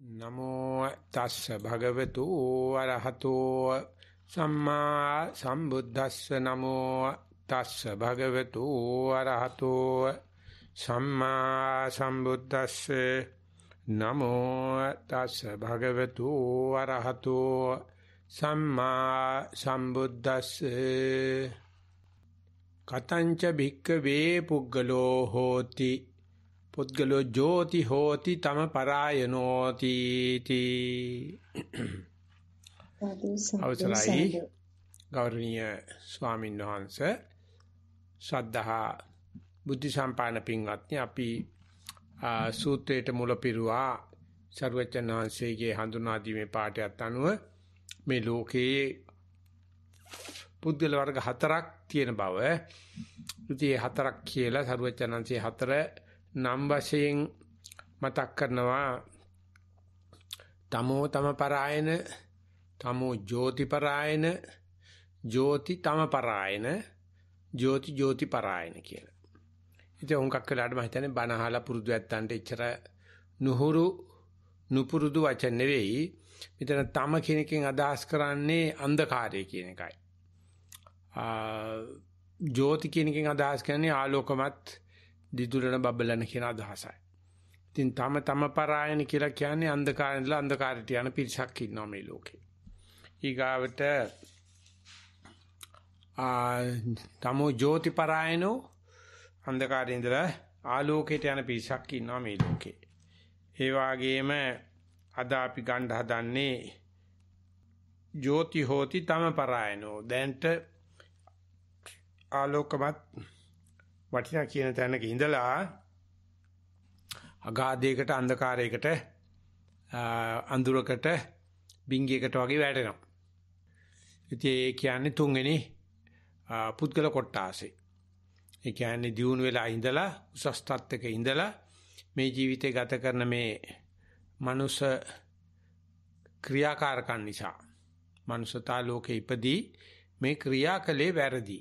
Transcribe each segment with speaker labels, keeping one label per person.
Speaker 1: නමෝ තස්ස භගවතු වරහතෝ සම්මා සම්බුද්දස්ස නමෝ තස්ස භගවතු වරහතෝ සම්මා සම්බුද්දස්ස නමෝ තස්ස භගවතු වරහතෝ සම්මා සම්බුද්දස්ස කතංච භික්කවේ පුද්ගලෝ හෝති පුද්ගලෝ ජෝති හෝති තම පරායනෝති තී අවසරයි ගෞරවනීය ස්වාමීන් වහන්සේ ශ්‍රද්ධහා බුද්ධ සම්පාදන පින්වත්නි අපි සූත්‍රයට මුල පිරුවා ਸਰවචනාංශයේ හඳුනා දීමේ පාඩයත් අනුව මේ ලෝකයේ පුද්ගල වර්ග හතරක් තියෙන බව ඉතින් හතරක් කියලා ਸਰවචනාංශයේ හතර නම් වශයෙන් මතක් කරනවා තමෝ තම පරායන තමෝ ජෝති පරායන ජෝති තම පරායන ජෝති ජෝති පරායන කියලා. ඉතින් උන්කක් වෙලාට මම හිතන්නේ බනහලා පුරුදු ඇත්තන්ට එච්චර නුහුරු නුපුරුදු වචන නෙවෙයි. මෙතන තම කෙනකින් අදහස් කරන්නේ අන්ධකාරය කියන එකයි. ජෝති කෙනකින් අදහස් කරන්නේ ආලෝකමත් දිදුලන බබලන කියන අදහසයි. ඉතින් තම තම පරායන කියලා කියන්නේ අන්ධකාරය ඉඳලා අන්ධකාරයට යන පිරිසක් ඉන්නවා මේ ලෝකේ. ඊගාවට ආ තමෝ ජෝති පරායනෝ අන්ධකාරය ඉඳලා ආලෝකයට යන පිරිසක් ඉන්නවා මේ ලෝකේ. ඒ වගේම අද අපි ගන්න හදන්නේ ජෝති හෝති තම පරායනෝ. දැන්ට ආලෝකමත් වටිනා කියන තැනක ඉඳලා අගාධයකට අන්ධකාරයකට අඳුරකට බිංගයකට වගේ වැටෙනවා. ඉතින් ඒ කියන්නේ තුන්වෙනි පුද්ගල කොටාසේ. ඒ කියන්නේ දියුණු වෙලා ඉඳලා උසස් තත්ත්වක ඉඳලා මේ ජීවිතේ ගත කරන මේ මනුෂ ක්‍රියාකාරකම් නිසා මනුෂතා ලෝකේ ඉපදී මේ ක්‍රියාකලේ වැරදි.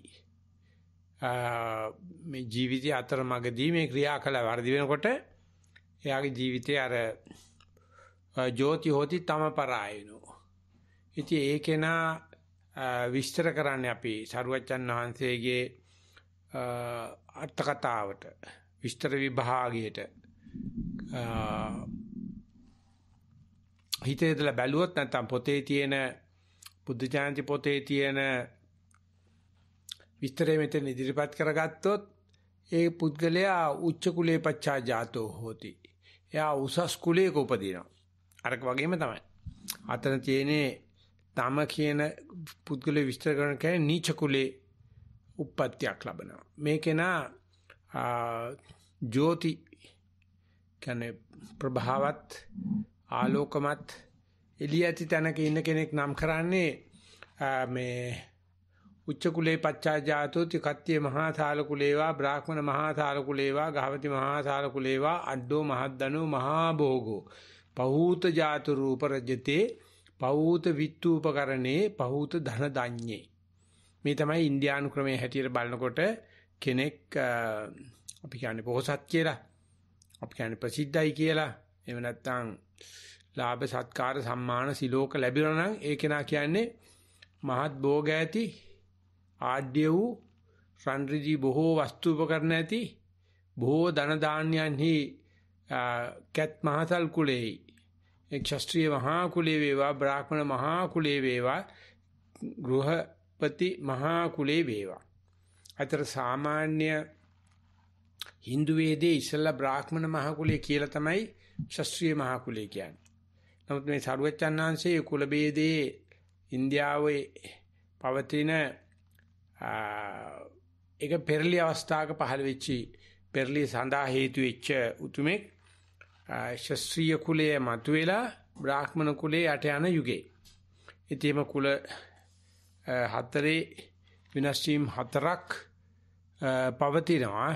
Speaker 1: මේ ජීවිතය අතරමඟදී මේ ක්‍රියා කළ වර්ධි වෙනකොට එයාගේ ජීවිතයේ අර ජෝති හොති තම පරායනෝ. ඉතින් ඒකේන විස්තර කරන්නේ අපි සරුවච්චන් වහන්සේගේ අර්ථ කතාවට විස්තර විභාගයට හිතේදලා බැලුවොත් නැත්නම් පොතේ තියෙන බුද්ධ ජානති පොතේ තියෙන විස්තරය මෙතන ඉදිරිපත් කරගත්තොත් ඒ පුද්ගලයා උච්ච කුලේ පච්චා ජාතෝ හෝති. එයා උසස් කුලයක උපදිනවා. අරක වගේම තමයි. අතන තියෙන්නේ තම කියන පුද්ගලයා විස්තර කරන කියන්නේ නීච කුලේ උප්පත්තියක් ලබනවා. මේකේ නා ජෝති කියන්නේ ප්‍රභාවත් ආලෝකමත් එළිය ඇති තැනක ඉන්න කෙනෙක් නම් කරන්නේ මේ උච්ච කුලේ පච්චාජාතෝති කත්තිය මහා සාල කුලේවා බ්‍රාහ්මණ මහා සාල කුලේවා ගහවති මහා සාල කුලේවා අඩෝ මහද්දනෝ මහා භෝගෝ පහූත ජාතු රූප රජතේ පහූත විත්තුපකරණේ පහූත ධන දඤ්ඤේ මේ තමයි ඉන්දියානු ක්‍රමයේ හැටියට බලනකොට කෙනෙක් අපි කියන්නේ පොහසත් කියලා අපි කියන්නේ ප්‍රසිද්ධයි කියලා එහෙම නැත්නම් ලාභ සත්කාර සම්මාන සිලෝක ලැබුණා නම් ඒ කෙනා කියන්නේ මහත් භෝග ඇති ආඩ්‍ය වූ රන්රිදී බොහෝ වස්තු උපකරණ ඇති බොහෝ ධන ධාන්‍යන්හි කැත් මහසල් කුලේ ක්ෂත්‍රීය මහා කුලේ වේවා බ්‍රාහ්මණ මහා කුලේ වේවා ගෘහපති මහා කුලේ වේවා අතර සාමාන්‍ය Hindu වේදේ ඉස්සලා බ්‍රාහ්මණ මහා කුලේ කියලා තමයි ක්ෂත්‍රීය මහා කුලේ කියන්නේ. නමුත් මේ සරුවචන් ආංශයේ කුල ભેදේ ඉන්දියාවේ පවතින ඒක පෙරලි අවස්ථාවක පහළ වෙච්චි පෙරලි සඳහා හේතු වෙච්ච උතුමෙක් ශස්ත්‍රීය කුලයේ මතුවෙලා බ්‍රාහ්මණ කුලේ යට යන යුගයේ. ඉතින් කුල හතරේ විනාශ හතරක් පවතිනවා.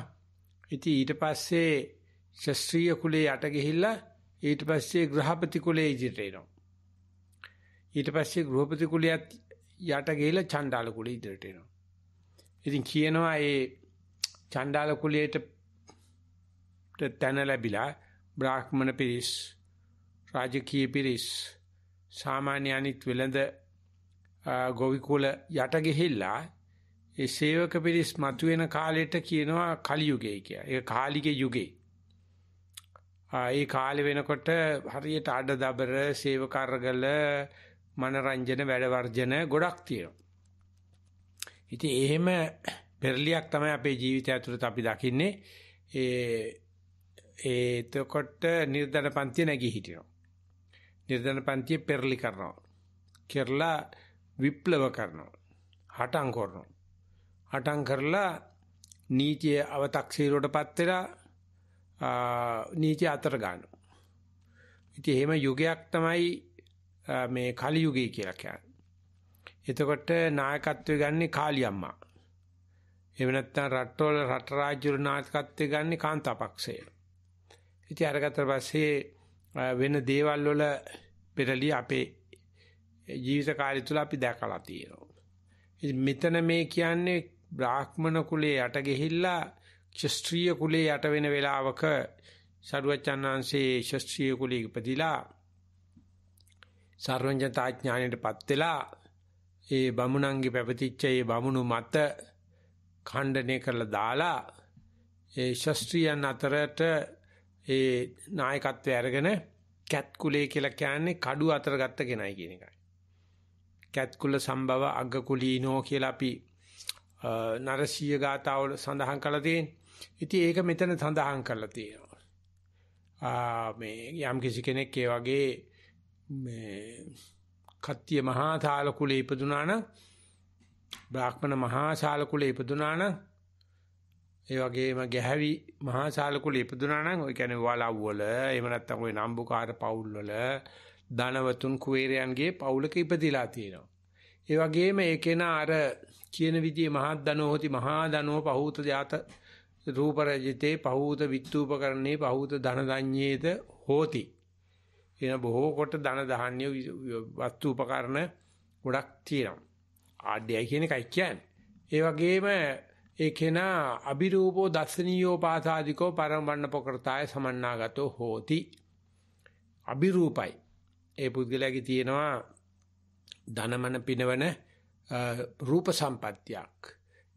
Speaker 1: ඉතින් ඊට පස්සේ ශස්ත්‍රීය කුලේ යට ගිහිල්ලා ඊට පස්සේ ග්‍රහපති කුලේ ඉදිරියට එනවා. ඊට පස්සේ ගෘහපති කුලයට යට ගිහිල්ලා චණ්ඩාල කුලේ ඉදිරියට එනවා. ඉතින් කියනවා ඒ චණ්ඩාල කුලයට තැන ලැබිලා බ්‍රාහ්මණ පිරිස් රාජකීය පිරිස් සාමාන්‍ය අනිත් වෙළඳ ගොවි කුල යට ගිහිල්ලා ඒ සේවක පිරිස් මතුවෙන කාලෙට කියනවා කලියුගය කියලා. ඒක කාලිගේ යුගේ. ඒ කාලේ වෙනකොට හරියට අඩදබර සේවක අරගල මනරංජන වැඩ වර්ජන ගොඩක් තියෙනවා. ඉතින් එහෙම පෙරලියක් තමයි අපේ ජීවිතය ඇතුළත අපි දකින්නේ. ඒ ඒ එතකොට නිර්ධන පන්ති නැගී හිටිනවා. නිර්ධන පන්තිය පෙරලි කරනවා. කෙරලා විප්ලව කරනවා. හටම් කරනවා. හටම් කරලා නීතිය අව탁සීරුවටපත් වෙලා නීතිය අතර ගන්නවා. ඉතින් එහෙම යුගයක් තමයි මේ කලි යුගය කියලා කියන්නේ. එතකොට නායකත්වය ගන්නේ කාලි අම්මා. එහෙම නැත්නම් රටවල රට රාජ්‍යවල නායකත්වය ගන්නේ කාන්තාපක්ෂය. ඉතින් අරගත්තට පස්සේ වෙන දේවල් වල පෙරලිය අපේ ජීවිත කාලය තුල අපි දැකලා තියෙනවා. ඉතින් මෙතන මේ කියන්නේ බ්‍රාහ්මණ කුලේ යට ගිහිල්ලා ක්ෂත්‍රීය කුලේ යට වෙන වෙලාවක සරුවචනාංශේ ක්ෂත්‍රීය කුලේ ඉපදිලා සර්වඥතා ඥාණයටපත් වෙලා ඒ බමුණන්ගේ පැවතිච්ච ඒ බමුණු මත ඛණ්ඩනය කරලා දාලා ඒ ශාස්ත්‍රීයන් අතරට ඒ නායකත්වය අරගෙන කැත්කුලේ කියලා කියන්නේ කඩු අතර ගත්ත කෙනයි කියන එකයි. කැත්කුල සම්භව අග්ගකුලීනෝ කියලා අපි නරසීය ගාතාවල සඳහන් කරලා තියෙන්නේ. ඉතින් ඒක මෙතන සඳහන් කරලා තියෙනවා. ආ මේ යම් කිසි කෙනෙක් ඒ වගේ මේ කත්තිය මහා ශාල කුලේ ඉපදුනා නම් බ්‍රාහ්මණ මහා ශාල කුලේ ඉපදුනා නම් ඒ වගේම ගැහැවි මහා ශාල කුලේ ඉපදුනා නම් ඔය කියන්නේ වලව් වල එහෙම නැත්නම් ඔය නම්බුකාර පවුල් වල ධනවතුන් කුවේරයන්ගේ පවුලක ඉපදිලා තියෙනවා. ඒ වගේම ඒකේන අර කියන විදිහේ මහා ධනෝති මහා ධනෝ පහූත ජාත රූපරජිතේ පහූත විත්තුපකරණේ පහූත ධනදඤ්ඤේත හෝති කියන බොහෝ කොට ධන දහාන්‍ය වස්තු උපකරණ ගොඩක් තියෙනවා. ආඩ්‍යයි කියන එකයි කියන්නේ. ඒ වගේම ඒකේන අබිරූපෝ දස්සනීයෝ පාසාදිකෝ පරමවන්න පොකරතාය සමන්නාගතෝ හෝති. අබිරූපයි. ඒ පුද්ගලයාගේ තියෙනවා ධනමන පිනවන රූප සම්පත්තියක්.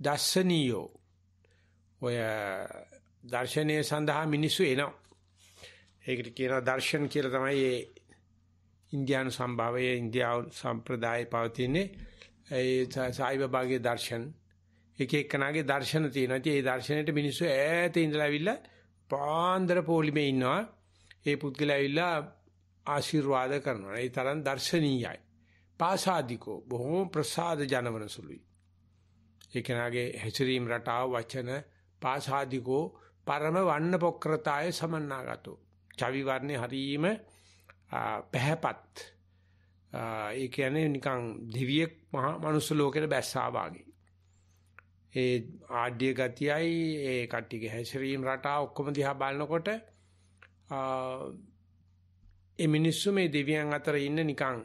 Speaker 1: දස්සනීයෝ ඔය දර්ශනයේ සඳහා මිනිස්සු එනවා. ඒකට කියනවා දර්ශන් කියලා තමයි ඒ ඉන්දියානු සම්භාවයේ ඉන්දියාව සම්ප්‍රදායේ පවතින ඒ සායිබාගේ දර්ශන් එක එකනාගේ දර්ශන තියෙනවා. ඉතින් ඒ දර්ශනෙට මිනිස්සු ඈත ඉඳලා ඇවිල්ලා පාන්දර පොලිමේ ඉන්නවා. ඒ පුද්ගලයා ඇවිල්ලා ආශිර්වාද කරනවා. ඒ තරම් දර්ශනීයයි. පාසාදිකෝ බොහෝ ප්‍රසාද ජනවන සුළුයි. ඒකනාගේ හැසිරීම රටාව වචන පාසාදිකෝ පරම වන්න පොක්‍රතාය සමන්නාගතෝ චවි වර්ණේ හරීම පැහැපත් ඒ කියන්නේ නිකන් දිවියෙක් මහා මනුස්ස ලෝකෙට බැස්සා වාගේ ඒ ආඩ්‍ය ගතියයි ඒ කට්ටියගේ හැසිරීම රටා ඔක්කොම දිහා බලනකොට ඒ මිනිස්සු මේ දෙවියන් අතර ඉන්න නිකන්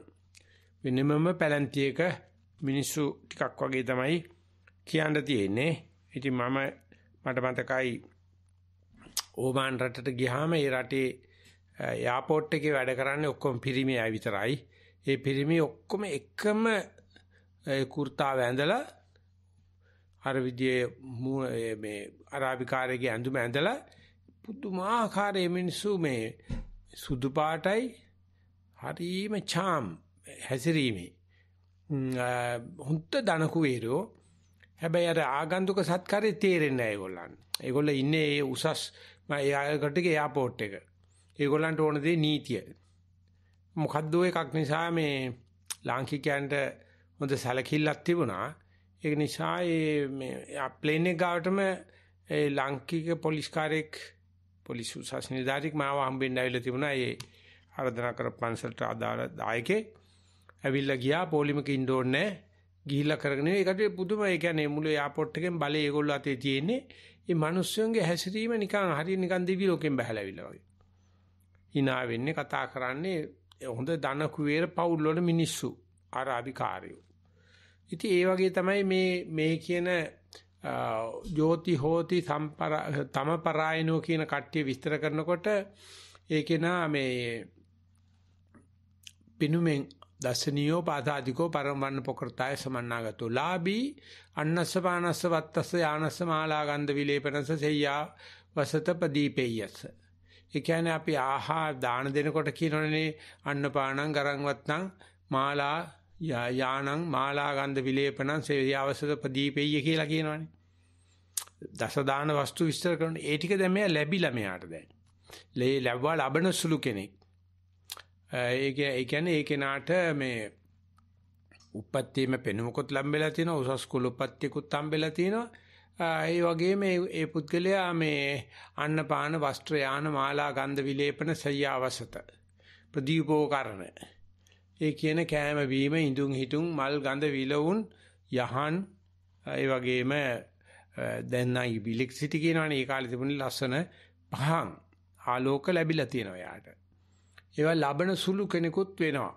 Speaker 1: වෙනමම පැලැන්තියක මිනිස්සු ටිකක් වගේ තමයි කියන්න තියෙන්නේ. ඉතින් මම මට මතකයි ඕමාන් රටට ගියාම ඒ රටේ එයාපෝට් එකේ වැඩ කරන්නේ ඔක්කොම පිරිමි අය විතරයි. ඒ පිරිමි ඔක්කොම එකම කුර්තා වැඳලා අර විදියේ මේ අරාබිකාරයේ ඇඳුම ඇඳලා පුදුමාකාරයේ මිනිස්සු මේ සුදු පාටයි හරීම charm හැසිරීමේ හොඳ දනකු වේරෝ හැබැයි අර ආගන්තුක සත්කාරේ තේරෙන්නේ නැහැ ඒගොල්ලන්. ඒගොල්ලෝ ඉන්නේ ඒ උසස් මම ඒ අයකට ගියේ එයාපෝට් එක. ඒගොල්ලන්ට ඕන දේ නීතිය. මොකද්ද එකක් නිසා මේ ලාංකිකයන්ට හොඳ සැලකිල්ලක් තිබුණා. ඒක නිසා මේ ප්ලේන් එක ගාවටම ඒ ලාංකික පොලිස් කාර්යයක් පොලිස් උසස් නිලධාරියෙක් මාව හම්බෙන්න ආවිල්ලා තිබුණා. ඒ ආරාධනා කරපු පන්සලට අදාළ දායකේ ඇවිල්ලා ගියා පොලිමක ඉන්න ඕනේ ගිහිල්ලා කරගෙන ඒකට පුදුම ඒ කියන්නේ මුළු එයාපෝට් එකෙන් බලේ ඒගොල්ලෝ අතේ තියෙන්නේ මේ මිනිස්සුන්ගේ හැසිරීම නිකන් හරිය නිකන් දිවි ලෝකෙන් බහැලාවිලා වගේ. hina වෙන්නේ කතා කරන්නේ හොඳ ධන කුවේර පවුල් වල මිනිස්සු ආරාභිකාරයෝ. ඉතින් ඒ වගේ තමයි මේ මේ කියන ජෝති හෝති සම්පර තමපරායනෝ කියන කට්ටිය විස්තර කරනකොට ඒකේනා මේ පිනුමෙන් දසනියෝ පාතාදිකෝ පරම වන්න පොකරතය සමන්නාගතෝ ලාභී අන්නස්ස පානස්ස වත්තස්ස යානස්ස මාලා ගන්ධ විලේපනස සෙය්‍යා වසත ප්‍රදීපේයස ඒ කියන්නේ අපි ආහාර දාන දෙනකොට කියනෝනේ අන්නපානං ගරං වත්තං මාලා යානං මාලා ගන්ධ විලේපනං සෙය්‍යා වසත ප්‍රදීපේය කියලා කියනෝනේ දස දාන වස්තු විස්තර කරන ඒ ටික දැන් මෙයා ලැබිලා මෙයාට දැන් ලැබුවා ලබන සුළු කෙනෙක් ඒක ඒ කියන්නේ ඒ කෙනාට මේ උපත්තියම පෙනුමකුත් ලම්බෙලා තිනවා උසස් කුල උපත්තියකුත් හම්බෙලා තිනවා ඒ වගේම ඒ පුද්ගලයා මේ අන්න පාන වස්ත්‍ර යාන මාලා ගන්ධ විලේපන සයවසත ප්‍රදීපෝකරණ ඒ කියන කෑම වීම ඉඳුන් හිටුන් මල් ගඳ විලවුන් යහන් ඒ වගේම දැන් නම් ඉලෙක්ට්‍රිසිටි කියනවනේ ඒ කාලේ තිබුණේ ලස්සන පහන් ආලෝක ලැබිලා තියෙනවා යාට ඒවා ලබන සුළු කෙනෙකුත් වෙනවා.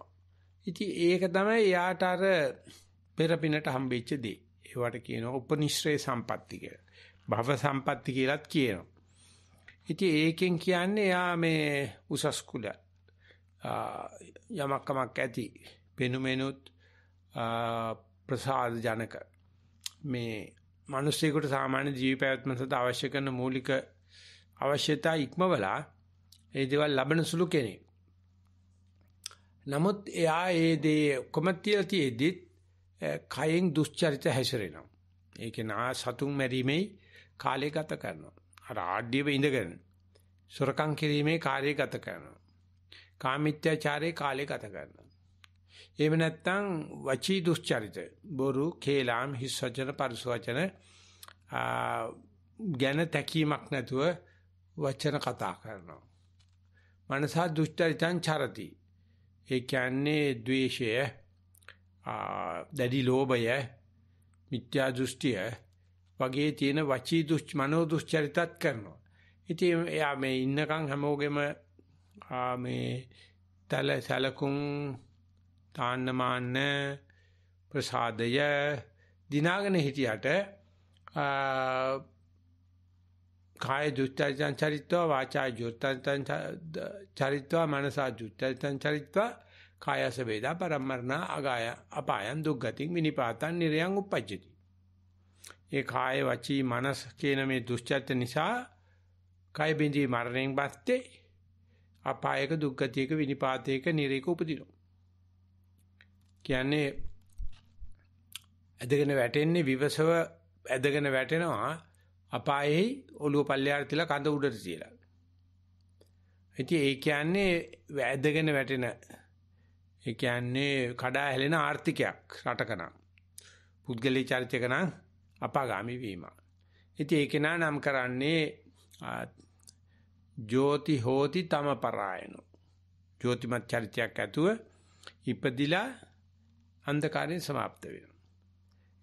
Speaker 1: ඉතින් ඒක තමයි යාට අර පෙරපිනට හම්බෙච්ච දේ. ඒවට කියනවා උපනිශ්‍රේ සම්පatti කියලා. භව සම්පatti කියලාත් කියනවා. ඉතින් ඒකෙන් කියන්නේ යා මේ උසස් කුල යමක්කමක් ඇති පෙනුමෙනුත් ප්‍රසාද ජනක මේ මිනිස්සෙකුට සාමාන්‍ය ජීවි පැවැත්ම සඳහා අවශ්‍ය කරන මූලික අවශ්‍යතා ඉක්මවලා ඒ දේවල් ලබන සුළු කෙනෙක්. නමුත් එයා ඒ දේ ඔක්කොම තියලා තියෙද්දිත් කයෙන් දුස්චරිත හැසිරෙනවා. ඒකේ නා සතුන් මැරීමේ කාලය ගත කරනවා. අර ආඩ්‍යව ඉඳගෙන සොරකම් කිරීමේ කාර්යය ගත කරනවා. කාමීත්‍යචාරයේ කාලය ගත කරනවා. එහෙම නැත්නම් වචී දුස්චරිත බොරු, කේලම්, හිස්සචන, පරිසවචන ගැන තැකීමක් නැතුව වචන කතා කරනවා. මනසා දුස්චරිතං චරති. ඒ කියන්නේ द्वේෂය, දැඩි ලෝභය, මිත්‍යා දෘෂ්ටිය වගේ තියෙන වචී දුෂ් මනෝ දුෂ්චරිතත් කරනවා. ඉතින් එයා මේ ඉන්නකම් හැමෝගෙම මේ තල සලකුම් තාන්නමාන්න ප්‍රසාදය දිනාගෙන හිටියට කාය දුත්තරිතං චරිත්වා වාචා දුත්තරිතං චරිත්වා මනසා දුත්තරිතං චරිත්වා කායස වේදා පරමර්ණා අගාය අපායන් දුක්ගතින් විනිපාතං නිරයන් උපජ්ජති ඒ කාය වචී මනස් කියන මේ දුෂ්චර්ත නිසා කාය බින්දී මරණයෙන් පස්සේ අපායක දුක්ගතියක විනිපාතයක නිරේක උපදිනවා කියන්නේ ඇදගෙන වැටෙන්නේ විවසව ඇදගෙන වැටෙනවා අපායේ ඔළුව පල්ලෙහාට තියලා කඳ උඩට තියලා. ඉතින් ඒ කියන්නේ වැදගෙන වැටෙන ඒ කියන්නේ කඩා හැලෙන ආර්ථිකයක් රටකනම්. පුද්ගලී චරිතයක නම් අපාගාමි වීම. ඉතින් ඒක නම් කරන්නේ ජෝති හෝති තම පරායනෝ. ජෝතිමත් චරිතයක් ඇතුව ඉපදිලා අන්ධකාරයෙන් સમાપ્ત වෙනවා.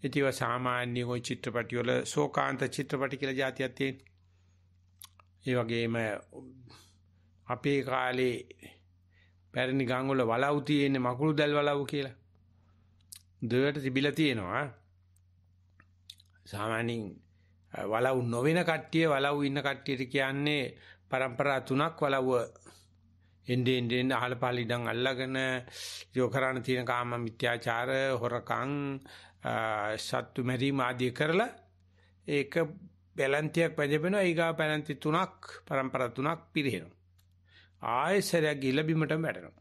Speaker 1: ඒතිව සාමාන්‍ය ওই චිත්‍රපටි වල ශෝකාන්ත චිත්‍රපටි කියලා જાතියක් තියෙන. ඒ වගේම අපේ කාලේ පැරණි ගම් වල වලව් තියෙන්නේ මකුළු දැල් වලව් කියලා. දෙයට තිබිලා තියෙනවා. සාමාන්‍යයෙන් වලව් නොවන කට්ටිය වලව් ඉන්න කට්ටියට කියන්නේ પરම්පරා තුනක් වලව්ව එන්නේ එන්නේ අහල පහල ඉඳන් අල්ලගෙන යොකරන තියෙන කාම මිත්‍යාචාර හොරකම් සත්තු මැරීම ආදී කරලා ඒක බැලන්තියක් වැජබෙනවා ඊගා පැලන්ති තුනක් પરම්පරා තුනක් පිරිහෙනවා ආයසරයක් ඉලබීමටම වැටෙනවා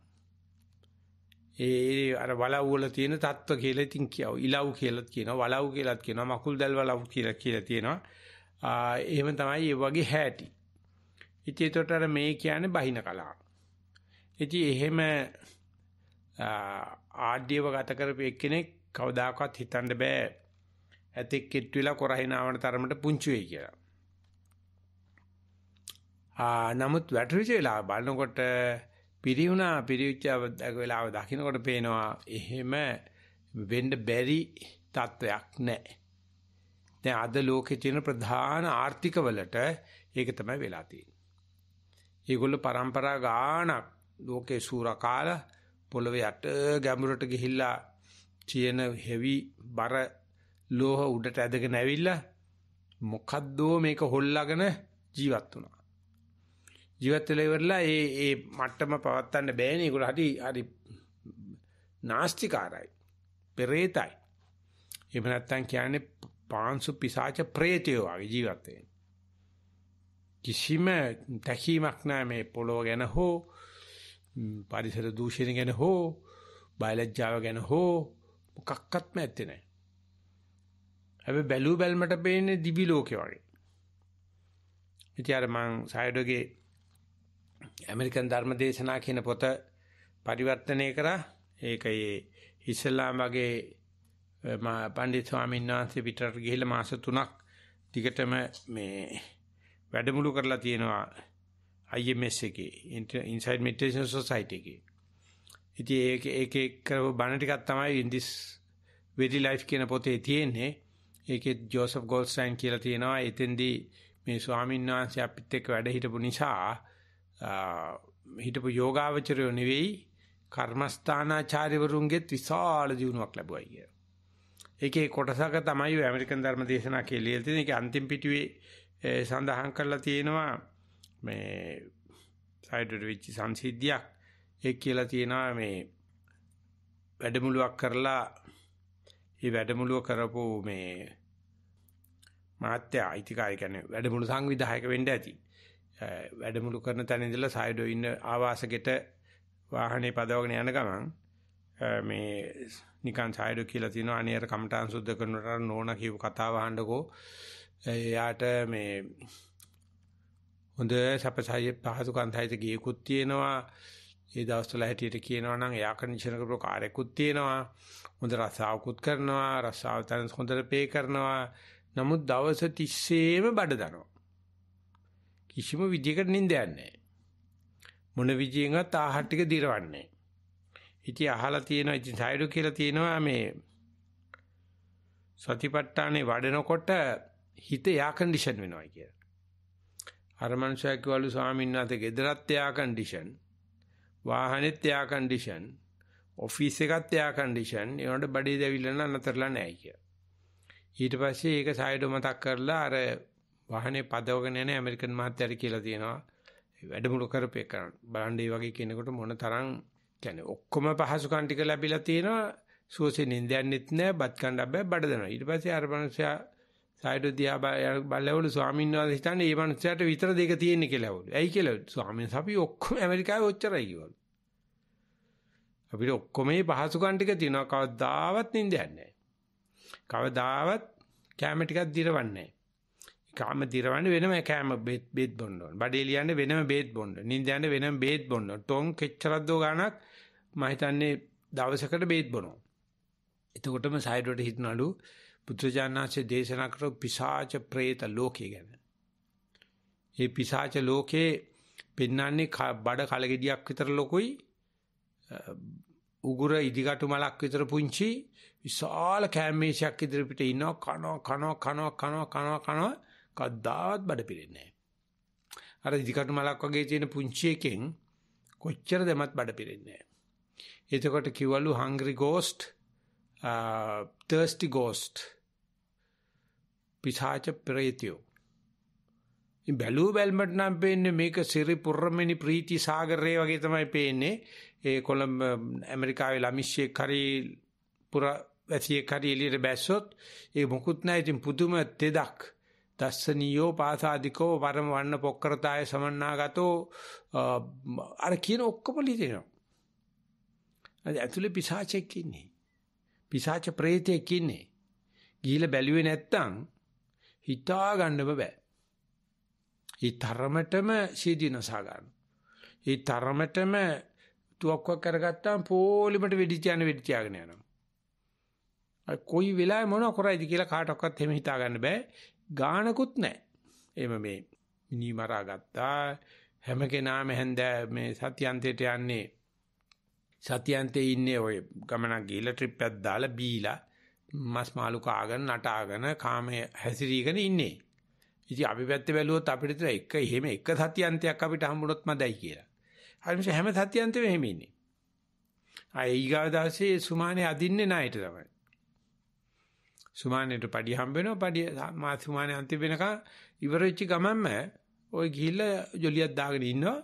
Speaker 1: ඒ අර වලව් වල තියෙන தত্ত্ব කියලා ඉතින් කියව ඉලව් කියලා කියනවා වලව් කියලාත් කියනවා මකුල් දැල් වලව් කියලා කියලා තියෙනවා එහෙම තමයි ඒ වගේ හැටි ඉතින් ඒතකොට අර මේ කියන්නේ බහින කලාව ඉතින් එහෙම ආඩ්‍යව ගත කරපු එක්කෙනෙක් කවදාකවත් හිතන්න බෑ ඇතෙක් කිට් වෙලා කොරහිනාවන තරමට පුංචි වෙයි කියලා. ආ නමුත් වැටරිච්ච වෙලාව බලනකොට පිරිුණා පිරිච්ච වෙලාව දකින්නකොට පේනවා එහෙම වෙන්න බැරි තත්වයක් නැහැ. දැන් අද ලෝකේ තියෙන ප්‍රධාන ආර්ථිකවලට ඒක තමයි වෙලා තියෙන්නේ. ඒගොල්ලෝ પરම්පරා ගානක් ලෝකේ සූරා කාලා පොළවේ යට ගැඹුරට ගිහිල්ලා තියෙන හෙවි බර ලෝහ උඩට ඇදගෙන ඇවිල්ලා මොකද්දෝ මේක හොල්ලාගෙන ජීවත් වුණා. ජීවත් වෙලා ඉවරලා ඒ ඒ මට්ටම පවත්තන්න බෑනේ. ඒගොල්ලෝ හරි හරි නාස්තිකාරයි. පෙරේතයි. එහෙම නැත්තම් කියන්නේ පාන්සු පිසාච ප්‍රේතයෝ වගේ ජීවත් වෙන්නේ. කිසිම තැකීමක් නැහැ මේ පොළොව ගැන හෝ පරිසර දූෂණය ගැන හෝ බයලජ්ජාව ගැන හෝ මොකක්වත්ම ඇත්තේ නැහැ. හැබැයි බැලුව බැලමට පේන්නේ දිවි ලෝකේ වගේ. ඉතින් අර මං සයඩෝගේ ඇමරිකන් ධර්මදේශනා කියන පොත පරිවර්තනය කරා. ඒක ඒ ඉස්ලාම් වගේ පණ්ඩිත ස්වාමීන් වහන්සේ පිටරට ගිහිල්ලා මාස 3ක් ටිකටම මේ වැඩමුළු කරලා තියෙනවා IMS එකේ Inside Meditation Society එකේ. ඉතින් ඒක ඒකේ කරව බණ ටිකක් තමයි in this very life කියන පොතේ තියෙන්නේ. ඒකේ ජෝසප් ගෝල්ඩ්ස්ටයින් කියලා තියෙනවා. එතෙන්දී මේ ස්වාමීන් වහන්සේ අපිත් එක්ක වැඩ හිටපු නිසා හිටපු යෝගාවචරයෝ නෙවෙයි කර්මස්ථානාචාර්යවරුන්ගෙත් විශාල දියුණුවක් ලැබුවා කිය. ඒකේ කොටසක තමයි ඇමරිකන් ධර්ම දේශනා කියලා තියෙන. ඒකේ අන්තිම පිටුවේ සඳහන් කරලා තියෙනවා මේ සයිඩර් වෙච්ච සංසිද්ධියක් ඒ කියලා තියෙනවා මේ වැඩමුළුවක් කරලා ඒ වැඩමුළුව කරපු මේ මාත්‍යා අයිතිකාරය කියන්නේ වැඩමුළු සංවිධායක වෙන්න ඇති. වැඩමුළු කරන තැන ඉඳලා සයිඩෝ ඉන්න ආවාසගෙට වාහනේ පදවගෙන යන ගමන් මේ නිකන් සයිඩෝ කියලා තියෙනවා අනේර කමටාන් සුද්ධ කරනට නෝනා කියපු කතාව අහන්නකෝ එයාට මේ හොඳ සපසයි පහසුකම් තයිද ගියකුත් තියෙනවා ඒ දවස්වල හැටියට කියනවා නම් එයා කන්ඩිෂන් කරපු කාර්යකුත් තියෙනවා. හොඳ රසාවකුත් කරනවා. රසාව තන හොඳට පේ කරනවා. නමුත් දවස් 30ෙම බඩ දනවා. කිසිම විදියකට නිින්දයක් නැහැ. මොන විදියෙන්වත් ආහාර ටික දිරවන්නේ. ඉතින් අහලා තියෙනවා ඉතින් සයිඩෝ කියලා තියෙනවා මේ සතිපට්ඨානේ වඩනකොට හිත යා කන්ඩිෂන් වෙනවා කියලා. අර මනුස්සයා කිව්වලු ස්වාමීන් වහන්සේ ගෙදරත් යා කන්ඩිෂන් වාහනේත් එයා කන්ඩිෂන්, ඔෆිස් එකත් එයා කන්ඩිෂන්. ඒනොට බඩේ දැවිල්ල නම් නැතරලා නැහැ කියලා. ඊට පස්සේ ඒක සයිඩ් මතක් කරලා අර වාහනේ පදවගෙන යන ඇමරිකන් මහත්තයාට කියලා තියෙනවා. වැඩමුළු කරපේ කරන්න. බලන්න වගේ කෙනෙකුට මොන තරම් කියන්නේ ඔක්කොම පහසුකම් ටික ලැබිලා තියෙනවා. සුවසේ නිින්ද යන්නෙත් නැහැ, බත් කන්න බෑ, බඩ දෙනවා. ඊට පස්සේ අර මනුස්සයා සයිඩෝ දියා බලවලු ස්වාමීන් වහන්සේ හිතන්නේ මේ මනුස්සයාට විතර දෙක තියෙන්නේ කියලා වුණා. ඇයි කියලා ස්වාමීන් අපි ඔක්කොම ඇමරිකාවේ ඔච්චරයි කිව්වලු. අපිට ඔක්කොම මේ පහසුකම් ටික තියෙනවා. කවදාවත් නින්දයක් නැහැ. කවදාවත් කැම ටිකක් දිරවන්නේ නැහැ. කාම දිරවන්නේ වෙනම කෑම බෙත් බෙත් බොන්න ඕන. බඩේ ලියන්නේ වෙනම බෙත් බොන්න. නිින්ද යන්නේ වෙනම බෙත් බොන්න. ටොන් කෙච්චරක් දෝ ගානක් මම හිතන්නේ දවසකට බෙත් බොනවා. එතකොටම සයිඩ්වට හිටනලු බුදුජානනාංශයේ දේශනා කරපු පිසාච പ്രേත ලෝකය ගැන. මේ පිසාච ලෝකේ පෙන්වන්නේ බඩ කලගෙඩියක් විතර ලොකුයි උගුර ඉදිකටු මලක් විතර පුංචි විශාල කැමේෂයක් ඉදිරියට ඉනවා කනවා කනවා කනවා කනවා කනවා කනවා කද්දාවත් බඩ පිරෙන්නේ නැහැ. අර ඉදිකටු මලක් වගේ තියෙන පුංචි එකෙන් කොච්චර දෙමත් බඩ පිරෙන්නේ නැහැ. එතකොට කිව්වලු hungry ghost uh thirsty ghost පිසාච ප්‍රේතයෝ. ඉන් බැලූ බැල්මට නම් පේන්නේ මේක සිරි පුරමෙනි ප්‍රීති සාගරය වගේ තමයි පේන්නේ. ඒ කොළඹ ඇමරිකාවේ ළමිෂ්‍යෙක් කරි පුර වැසියෙක් කරි එළියට බැස්සොත් ඒ මොකුත් නැහැ ඉතින් පුදුම තෙදක්. දස්සනියෝ පාසාදිකෝ වරම වන්න පොක්කරතාය සමන්නාගතෝ අර කියන ඔක්කොම ලියනවා. ඇතුලේ පිසාචෙක් ඉන්නේ. පිසාච ප්‍රේතෙක් ඉන්නේ. ගිහිල්ලා බැලුවේ නැත්තම් හිතා ගන්න බෑ. ඒ තරමටම සීදීනසා ගන්න. ඒ තරමටම තුවක්කුවක් කරගත්තාම පොලිමට වෙඩිච්ච යන වෙඩිච්චාගෙන යනවා. අය කොයි වෙලාවෙ මොන කරයිද කියලා කාටවත් එහෙම හිතා ගන්න බෑ. ගානකුත් නැහැ. එහෙම මේ මිනි මරා ගත්තා හැම කෙනාම හැන්ද මේ සත්‍යන්තයට යන්නේ සත්‍යන්තයේ ඉන්නේ ඔය ගමනක් ගිහලා ට්‍රිප් එකක් දාලා බීලා මස් මාළු කාගෙන නටාගෙන කාමයේ හැසිරීගෙන ඉන්නේ. ඉතින් අපි පැත්තේ බැලුවොත් අපිට එක එහෙම එක සතියන්තයක් අපිට හම්බුනොත් මදයි කියලා. හරිමස හැම සතියන්තෙම එහෙම ඉන්නේ. ආයේ ඊගාව දවසේ සුමානේ අදින්නේ නැයිට තමයි. සුමානේට පඩි හම්බ වෙනවා පඩි මා සුමානේ අන්තිම වෙනකන් ඉවර වෙච්ච ගමන්ම ওই ගිහිල්ලා ජොලියක් දාගෙන ඉන්නවා.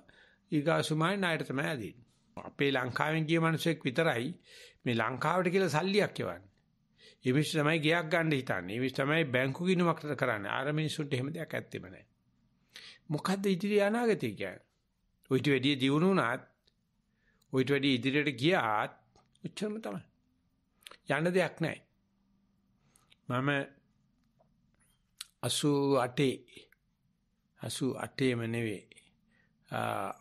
Speaker 1: ඊගා සුමානේ ණයට තමයි අදින්නේ. අපේ ලංකාවෙන් ගිය මිනිස්සෙක් විතරයි මේ ලංකාවට කියලා සල්ලියක් යවන්නේ. ඒ මිනිස්සු තමයි ගියක් ගන්න හිතන්නේ. ඒ මිනිස්සු තමයි බැංකු ගිණුමක් කරන්නේ. අර මිනිස්සුන්ට එහෙම දෙයක් ඇත්තෙම නැහැ. මොකද්ද ඉදිරි අනාගතය කියන්නේ? ඔයිට වැඩිය දියුණු වුණාත් ඔයිට වැඩිය ඉදිරියට ගියාත් උච්චරම තමයි. යන්න දෙයක් නැහැ. මම 88 88ම නෙවෙයි.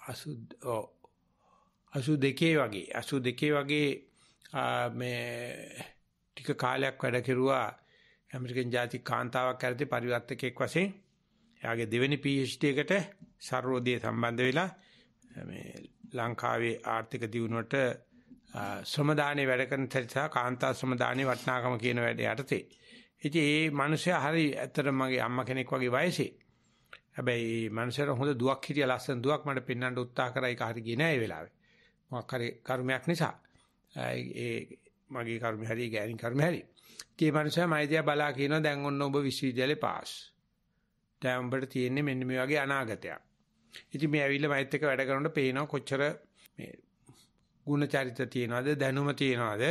Speaker 1: 80 82 වගේ 82 වගේ මේ ටික කාලයක් වැඩ කෙරුවා ඇමරිකන් ජාතික කාන්තාවක් කරදී පරිවර්තකෙක් වශයෙන් එයාගේ දෙවෙනි PhD එකට සර්වෝදය සම්බන්ධ වෙලා මේ ලංකාවේ ආර්ථික දියුණුවට ශ්‍රමදානේ වැඩ කරන තරිසා කාන්තා ශ්‍රමදානේ වටිනාකම කියන වැඩ යටතේ ඉතින් ඒ මිනිසයා හරි ඇත්තටම මගේ අම්මා කෙනෙක් වගේ වයසේ හැබැයි මේ මිනිසයාට හොඳ දුවක් හිටිය ලස්සන දුවක් මට පෙන්වන්න උත්සාහ කරා ඒක හරි ගියේ නෑ ඒ වෙලාවේ මොකක් හරි කර්මයක් නිසා ඒ මගේ කර්ම හැරි ගෑණි කර්ම හැරි. ඒ මනුස්සයා මයිදියා බලා කියනවා දැන් ඔන්න ඔබ විශ්වවිද්‍යාලේ පාස්. දැන් ඔබට තියෙන්නේ මෙන්න මේ වගේ අනාගතයක්. ඉතින් මේ ඇවිල්ලා මයිත් එක වැඩ කරනකොට පේනවා කොච්චර මේ ගුණ චරිත තියනවාද දැනුම තියනවාද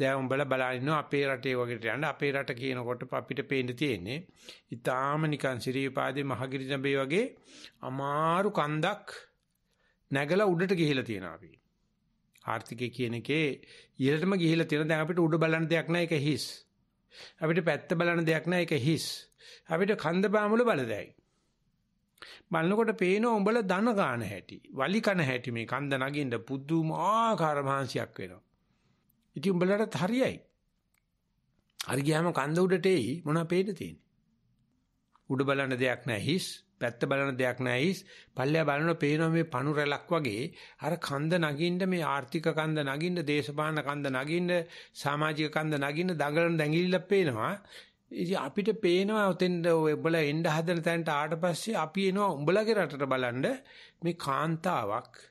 Speaker 1: දැන් උඹලා බලන්න අපේ රටේ වගේට යන්න අපේ රට කියනකොට අපිට පේන්න තියෙන්නේ ඊටාම නිකන් සිරිපාදේ මහගිරිජඹේ වගේ අමාරු කන්දක් නැගලා උඩට ගිහිලා තියෙනවා අපි. ආර්ථිකය කියන එකේ ඉහළටම ගිහිලා තියෙන දැන් අපිට උඩ බලන්න දෙයක් නැහැ ඒක හිස්. අපිට පැත්ත බලන්න දෙයක් නැහැ ඒක හිස්. අපිට කඳ බාමුල බලදැයි. බලනකොට පේන උඹල ධන ගාන හැටි, වලි කන හැටි මේ කඳ නගින්න පුදුමාකාර මහන්සියක් වෙනවා. ඉතින් උඹලටත් හරියයි. හරි ගියාම කඳ උඩට එයි මොනවා පේන්න තියෙන්නේ. උඩ බලන්න දෙයක් නැහැ හිස්. පැත්ත බලන දෙයක් නැයි පල්ලෙය බලනකොට පේනවා මේ පණු රැලක් වගේ අර කන්ද නගින්න මේ ආර්ථික කන්ද නගින්න දේශපාලන කන්ද නගින්න සමාජික කන්ද නගින්න දඟලන දැඟලිලා පේනවා ඉතින් අපිට පේනවා උතෙන්ද ඔයබලා එන්න හදන තැනට ආට පස්සේ අපි එනවා උඹලගේ රටට බලන්න මේ කාන්තාවක්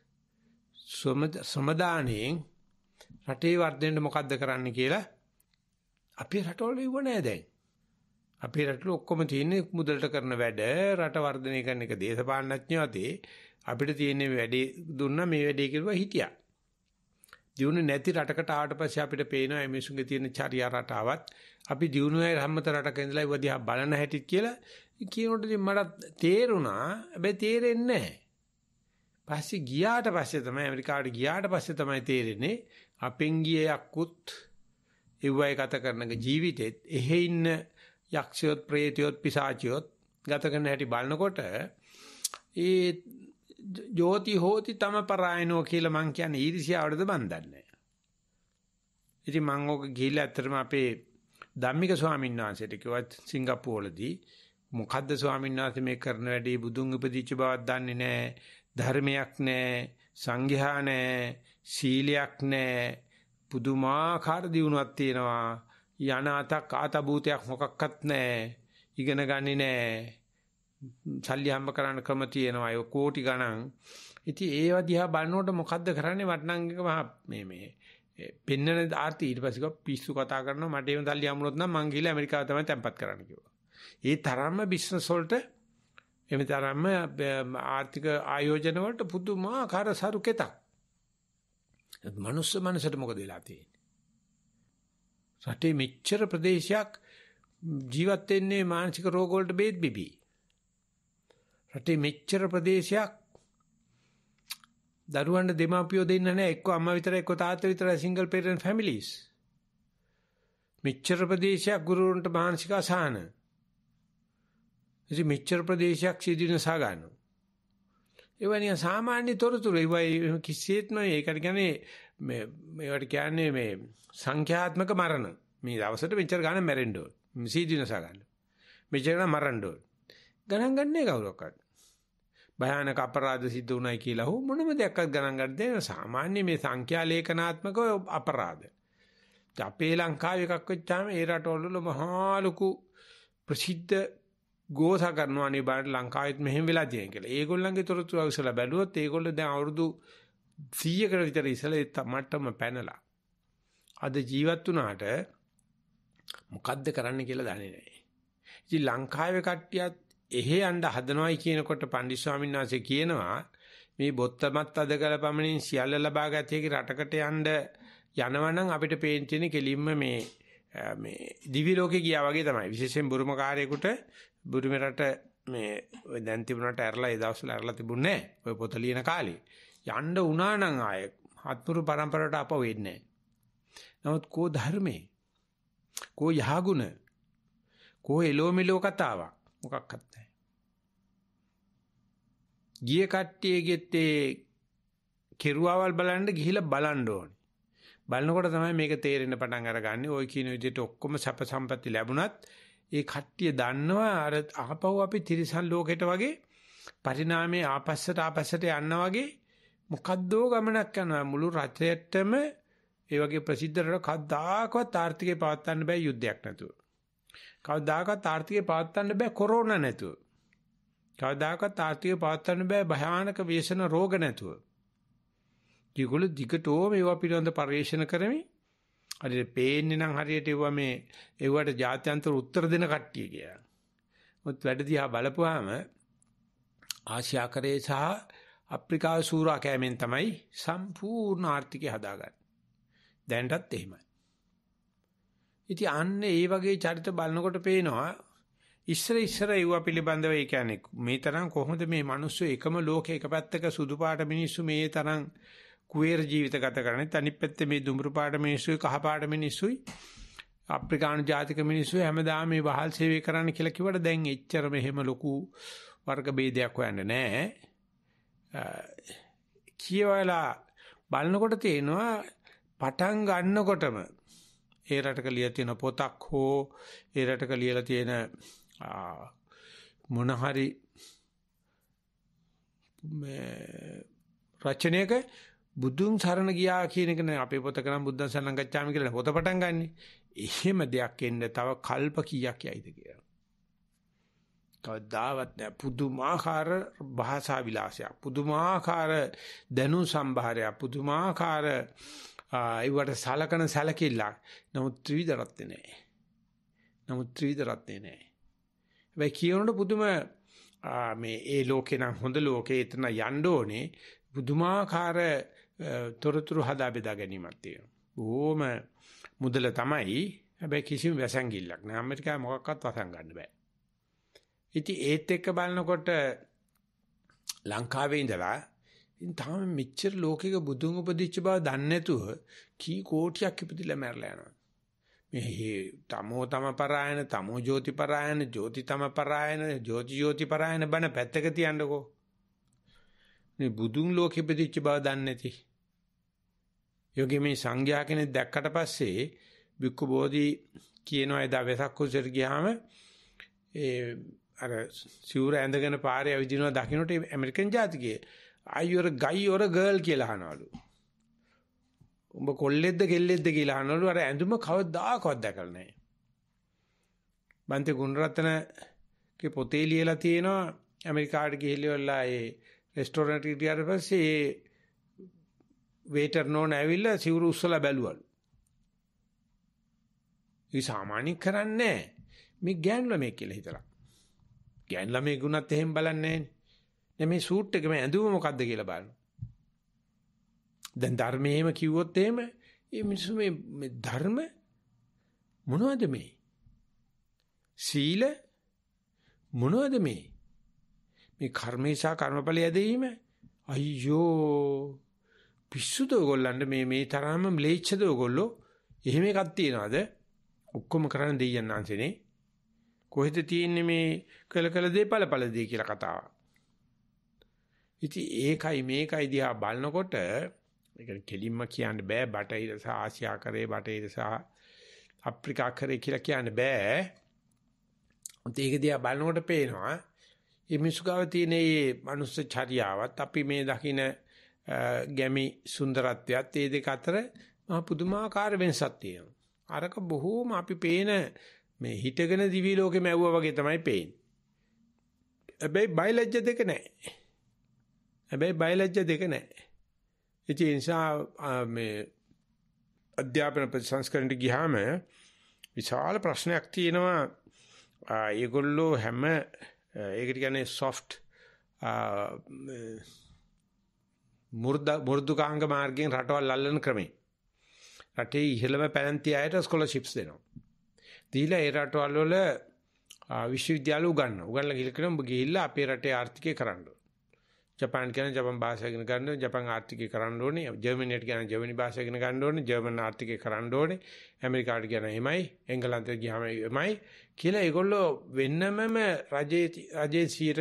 Speaker 1: සමදානයෙන් රටේ වර්ධනයට මොකද්ද කරන්න කියලා අපේ රටවල ඉව නෑ දැන් අපේ රටල ඔක්කොම තියෙන්නේ මුදලට කරන වැඩ රට වර්ධනය කරන එක දේශපාලනඥයෝ අතේ අපිට තියෙන වැඩේ දුන්නා මේ වැඩේ කියලා හිටියා. දියුණු නැති රටකට ආවට පස්සේ අපිට පේනවා මිනිසුන්ගේ තියෙන චර්යා රටාවත් අපි දියුණුවේ රහමත රටක ඉඳලා ඉව දිහා බලන හැටි කියලා කියනකොට මට තේරුණා හැබැයි තේරෙන්නේ නැහැ. පස්සේ ගියාට පස්සේ තමයි ඇමරිකාවට ගියාට පස්සේ තමයි තේරෙන්නේ අපෙන් ගියේ අක්කුත් එව්වයි ගත කරන ජීවිතෙත් එහෙ ඉන්න යක්ෂයොත් ප්‍රේතයොත් පිසාචියොත් ගත කරන හැටි බලනකොට ඒ ජෝති හෝති තම පරායනෝ කියලා මං කියන්නේ ඊර්ෂ්‍යාවටද මන් දන්නේ. ඉතින් මං ඕක ගිහිල්ලා ඇත්තටම අපේ ධම්මික ස්වාමීන් වහන්සේට කිව්වත් සිංගප්පූරවලදී මොකද්ද ස්වාමීන් වහන්සේ මේ කරන වැඩේ බුදුන් උපදිච්ච බවක් දන්නේ නැහැ. ධර්මයක් නැහැ. සංඝයා නැහැ. සීලයක් නැහැ. පුදුමාකාර දියුණුවක් තියෙනවා. යනාතක් ආතභූතයක් මොකක්වත් නැහැ. ඉගෙන ගන්නේ නැහැ. සල්ලි හම්බ කරන්න ක්‍රම තියෙනවා. ඒ කෝටි ගණන්. ඉතින් ඒව දිහා බලනකොට මොකද්ද කරන්නේ වටනංගක මේ මේ පෙන්නන ආර්ථි ඊට පස්සේ පිස්සු කතා කරනවා මට එහෙම සල්ලි හම්බුනොත් නම් මං ගිහලා ඇමරිකාව තමයි තැම්පත් කරන්න කිව්වා. ඒ තරම්ම බිස්නස් වලට එමෙ තරම්ම ආර්ථික ආයෝජන වලට පුදුමාකාර සරුකෙතක්. මනුස්ස මනසට මොකද වෙලා තියෙන්නේ? රටේ මෙච්චර ප්‍රදේශයක් ජීවත් වෙන්නේ මානසික රෝග වලට බේත් බිබී. රටේ මෙච්චර ප්‍රදේශයක් දරුවන්ට දෙමාපියෝ දෙන්න නැහැ එක්ක අම්මා විතරයි එක්ක තාත්තා විතරයි සිංගල් පේරන්ට් ෆැමිලිස්. මෙච්චර ප්‍රදේශයක් ගුරුවරුන්ට මානසික අසහන. ඉතින් මෙච්චර ප්‍රදේශයක් සිදුවෙන සාගානෝ. ඒවනිය සාමාන්‍ය තොරතුරු ඒවයි කිසිත්ම ඒකට කියන්නේ මේ මේවට කියන්නේ මේ සංඛ්‍යාත්මක මරණ. මේ දවසට මෙච්චර ගාණක් මැරෙන්න ඕන. සීදීනස ගන්න. මෙච්චර ගාණක් මරන්න ඕන. ගණන් ගන්නේ කවුරක්වත්. භයානක අපරාධ සිද්ධ උනායි කියලා හෝ මොනම දෙයක්වත් ගණන් ගන්න දෙන්නේ සාමාන්‍ය මේ සංඛ්‍යා ලේඛනාත්මක අපරාධ. අපේ ලංකාවේ එකක් වෙච්චාම ඒ රටවල මහා ලොකු ප්‍රසිද්ධ ගෝසා කරනවා නේ බාහිර ලංකාවෙත් මෙහෙම වෙලා තියෙන කියලා. ඒගොල්ලන්ගේ තොරතුරු අවසලා බැලුවොත් ඒගොල්ලෝ දැන් අවුරුදු 100කට විතර ඉසලේ මට්ටම පැනලා අද ජීවත් වුණාට මොකද්ද කරන්න කියලා දන්නේ නැහැ. ඉතින් ලංකාවේ කට්ටියත් එහෙ යන්න හදනවයි කියනකොට පන්දි ස්වාමීන් වහන්සේ කියනවා මේ බොත්තමත් අද කලපමණින් සියල්ල ලබා ගත හැකි රටකට යන්න යනවනම් අපිට පේන තියෙන කෙලින්ම මේ මේ දිවි ලෝකේ ගියා වගේ තමයි. විශේෂයෙන් බුරුම කාර්යයකට බුරුම රට මේ දැන් තිබුණාට ඇරලා ඒ දවස්වල ඇරලා තිබුණේ නැහැ. ඔය පොත ලියන කාලේ. යන්න උනා නම් ආය අත්පුරු પરම්පරාවට අප වෙන්නේ නමුත් කෝ ධර්මේ කෝ යහගුණ කෝ එලෝමිලෝ කතාවක් මොකක්වත් නැහැ. ගිය කට්ටියගෙත් ඒ කෙරුවාවල් බලන්න ගිහිලා බලන්න ඕනේ. බලනකොට තමයි මේක තේරෙන්න පටන් අරගන්නේ. ওই කියන විදිහට ඔක්කොම සැප සම්පatti ලැබුණත් ඒ කට්ටිය දන්නවා අර ආපහු අපි තිරිසන් ලෝකෙට වගේ පරිණාමයේ ආපස්සට ආපස්සට යනවා වගේ මොකද්දෝ ගමනක් යනවා මුළු රටේටම ඒ වගේ ප්‍රසිද්ධ රට කවදාකවත් ආර්ථිකේ පවත්වන්න බෑ යුද්ධයක් නැතුව. කවදාකවත් ආර්ථිකේ පවත්වන්න බෑ කොරෝනා නැතුව. කවදාකවත් ආර්ථිකේ පවත්වන්න බෑ භයානක වේෂණ රෝග නැතුව. ඒගොල්ලෝ දිගටම ඒවා පිළිබඳ පරිශන කරමින් හරියට පේන්නේ නම් හරියට ඒවා මේ ඒවට ජාත්‍යන්තර උත්තර දෙන කට්ටිය කියලා. මුත් වැඩ දිහා බලපුවාම ආසියාකරයේ සහ අප්‍රිකාව සූරා කෑමෙන් තමයි සම්පූර්ණ ආර්ථිකය හදාගන්නේ. දැනටත් එහෙමයි. ඉතින් අන්න ඒ වගේ චරිත බලනකොට පේනවා ඉස්සර ඉස්සර ඒව පිළිබඳව ඒ කියන්නේ මේ තරම් කොහොමද මේ මිනිස්සු එකම ලෝකේ එක පැත්තක සුදු පාට මිනිස්සු මේ තරම් කුවේර ජීවිත ගත කරන්නේ අනිත් පැත්තේ මේ දුඹුරු පාට මිනිස්සුයි කහ පාට මිනිස්සුයි අප්‍රිකානු ජාතික මිනිස්සු හැමදාම මේ වහල් සේවය කරන්න කියලා කිව්වට දැන් එච්චර මෙහෙම ලොකු වර්ග ભેදයක් හොයන්නේ නැහැ කියවලා බලනකොට තේනවා පටන් ගන්නකොටම ඒ රටක ලියලා තියෙන පොතක් හෝ ඒ රටක ලියලා තියෙන මොන හරි රචනයක බුදුන් සරණ ගියා කියන එක නේ අපේ පොතක නම් බුද්ධ සරණ ගච්ඡාමි කියලා පොත පටන් ගන්නෙ. එහෙම දෙයක් එන්න තව කල්ප කීයක් යයිද කියලා. කවදාවත් නෑ පුදුමාකාර භාෂා විලාසයක් පුදුමාකාර දැනුම් සම්භාරයක් පුදුමාකාර ඒවට සලකන සැලකිල්ලක් නමුත් ත්‍රිවිධ රත්නේ නෑ නමුත් ත්‍රිවිධ රත්නේ නෑ හැබැයි කියනකොට පුදුම මේ ඒ ලෝකේ නම් හොඳ ලෝකේ එතන යන්න ඕනේ පුදුමාකාර තොරතුරු හදා බෙදා ගැනීමක් තියෙනවා බොහොම මුදල තමයි හැබැයි කිසිම වැසැංගිල්ලක් නෑ අමරිකාව මොකක්වත් වසන් ගන්න බෑ ඉතින් ඒත් එක්ක බලනකොට ලංකාවේ ඉඳලා ඉතින් තාම මෙච්චර ලෝකෙක බුදුන් උපදිච්ච බව දන්නේ නැතුව කී කෝටියක් ඉපදිලා මැරලා යනවා. මේ තමෝ තම පරායන තමෝ ජෝති පරායන ජෝති තම පරායන ජෝති ජෝති පරායන බණ පැත්තක තියන්නකෝ. මේ බුදුන් ලෝකෙ ඉපදිච්ච බව දන්නේ නැති. යෝගී මේ සංඝයා කෙනෙක් දැක්කට පස්සේ බික්කු බෝධි කියනවා එදා වෙසක් කුසට ගියාම ඒ අර සිවුර ඇඳගෙන පාරේ ඇවිදිනවා දකින්නට ඇමරිකන් ජාතිකයේ are you a guy or a girl කියලා අහනවලු. උඹ කොල්ලෙක්ද කෙල්ලෙක්ද කියලා අහනවලු අර ඇඳුම කවදාකවත් දැකලා නැහැ. බන්ති ගුණරත්නගේ පොතේ ලියලා තියෙනවා ඇමරිකාවට ගිහිල්ලා ඒ රෙස්ටෝරන්ට් එකට ගියාට පස්සේ ඒ වේටර් නෝන ඇවිල්ලා සිවුරු උස්සලා බැලුවලු. ඒ සාමාන්‍ය කරන්නේ මේ ගෑනුලා මේ කියලා හිතලා. ගෑන් ළමයේ ගුණත් එහෙම බලන්නේ නැහැ මේ සූට් එකේ ඇඳුම මොකද්ද කියලා බලන්න. දැන් ධර්මයේම කිව්වොත් එහෙම මේ මිනිස්සු මේ ධර්ම මොනවද මේ? සීල මොනවද මේ? මේ කර්මේසා කර්මඵලය දෙීම අයියෝ පිස්සුද ඔයගොල්ලන්ට මේ මේ තරම්ම ම්ලේච්ඡද ඔයගොල්ලෝ එහෙම එකක් තියනවාද? ඔක්කොම කරන්න දෙයයන් ආන්සනේ. කොහෙද තියෙන්නේ මේ කළ කළ දේ ඵලඵල දේ කියලා කතාව. ඉතින් ඒකයි මේකයි දිහා බලනකොට ඒ කියන්නේ කෙලින්ම කියන්න බෑ බටහිර සහ ආසියා කරේ බටහිර සහ අප්‍රිකා කරේ කියලා කියන්න බෑ. ඒක දිහා බලනකොට පේනවා මේ මිනිස්කව තියෙන මේ මනුස්ස චර්යාවත් අපි මේ දකින ගැමි සුන්දරත්වයත් මේ දෙක අතර මහ පුදුමාකාර වෙනසක් තියෙනවා. අරක බොහෝම අපි පේන මේ හිතගෙන දිවි ලෝකෙම ඇව්වා වගේ තමයි පේන්නේ. හැබැයි බයලජ්‍ය දෙක නැහැ. හැබැයි බයලජ්‍ය දෙක නැහැ. ඉතින් ඒ නිසා මේ අධ්‍යාපන ප්‍රතිසංස්කරණයට ගියාම විශාල ප්‍රශ්නයක් තියෙනවා ඒගොල්ලෝ හැම ඒකට කියන්නේ soft මුර්ධ මුර්ධුකාංග මාර්ගයෙන් රටවල් අල්ලන ක්‍රමේ රටේ ඉහළම පැලැන්ති අයට ස්කෝලර්ෂිප්ස් දෙනවා දීලා ඒ රටවල් වල විශ්වවිද්‍යාල උගන්වන. උගන්ලා ගිහින් කරන ඔබ ගිහිල්ලා අපේ රටේ ආර්ථිකය කරන්න ඕන. ජපාන් කියන ජපාන් භාෂාව ඉගෙන ගන්න ඕනේ ජපාන් ආර්ථිකය කරන්න ඕනේ ජර්මනියට කියන ජර්මනි භාෂාව ඉගෙන ගන්න ඕනේ ජර්මන් ආර්ථිකය කරන්න ඕනේ ඇමරිකාට කියන එහෙමයි එංගලන්තයට ගියාම එහෙමයි කියලා ඒගොල්ලෝ වෙන්නම රජයේ රජයේ සියර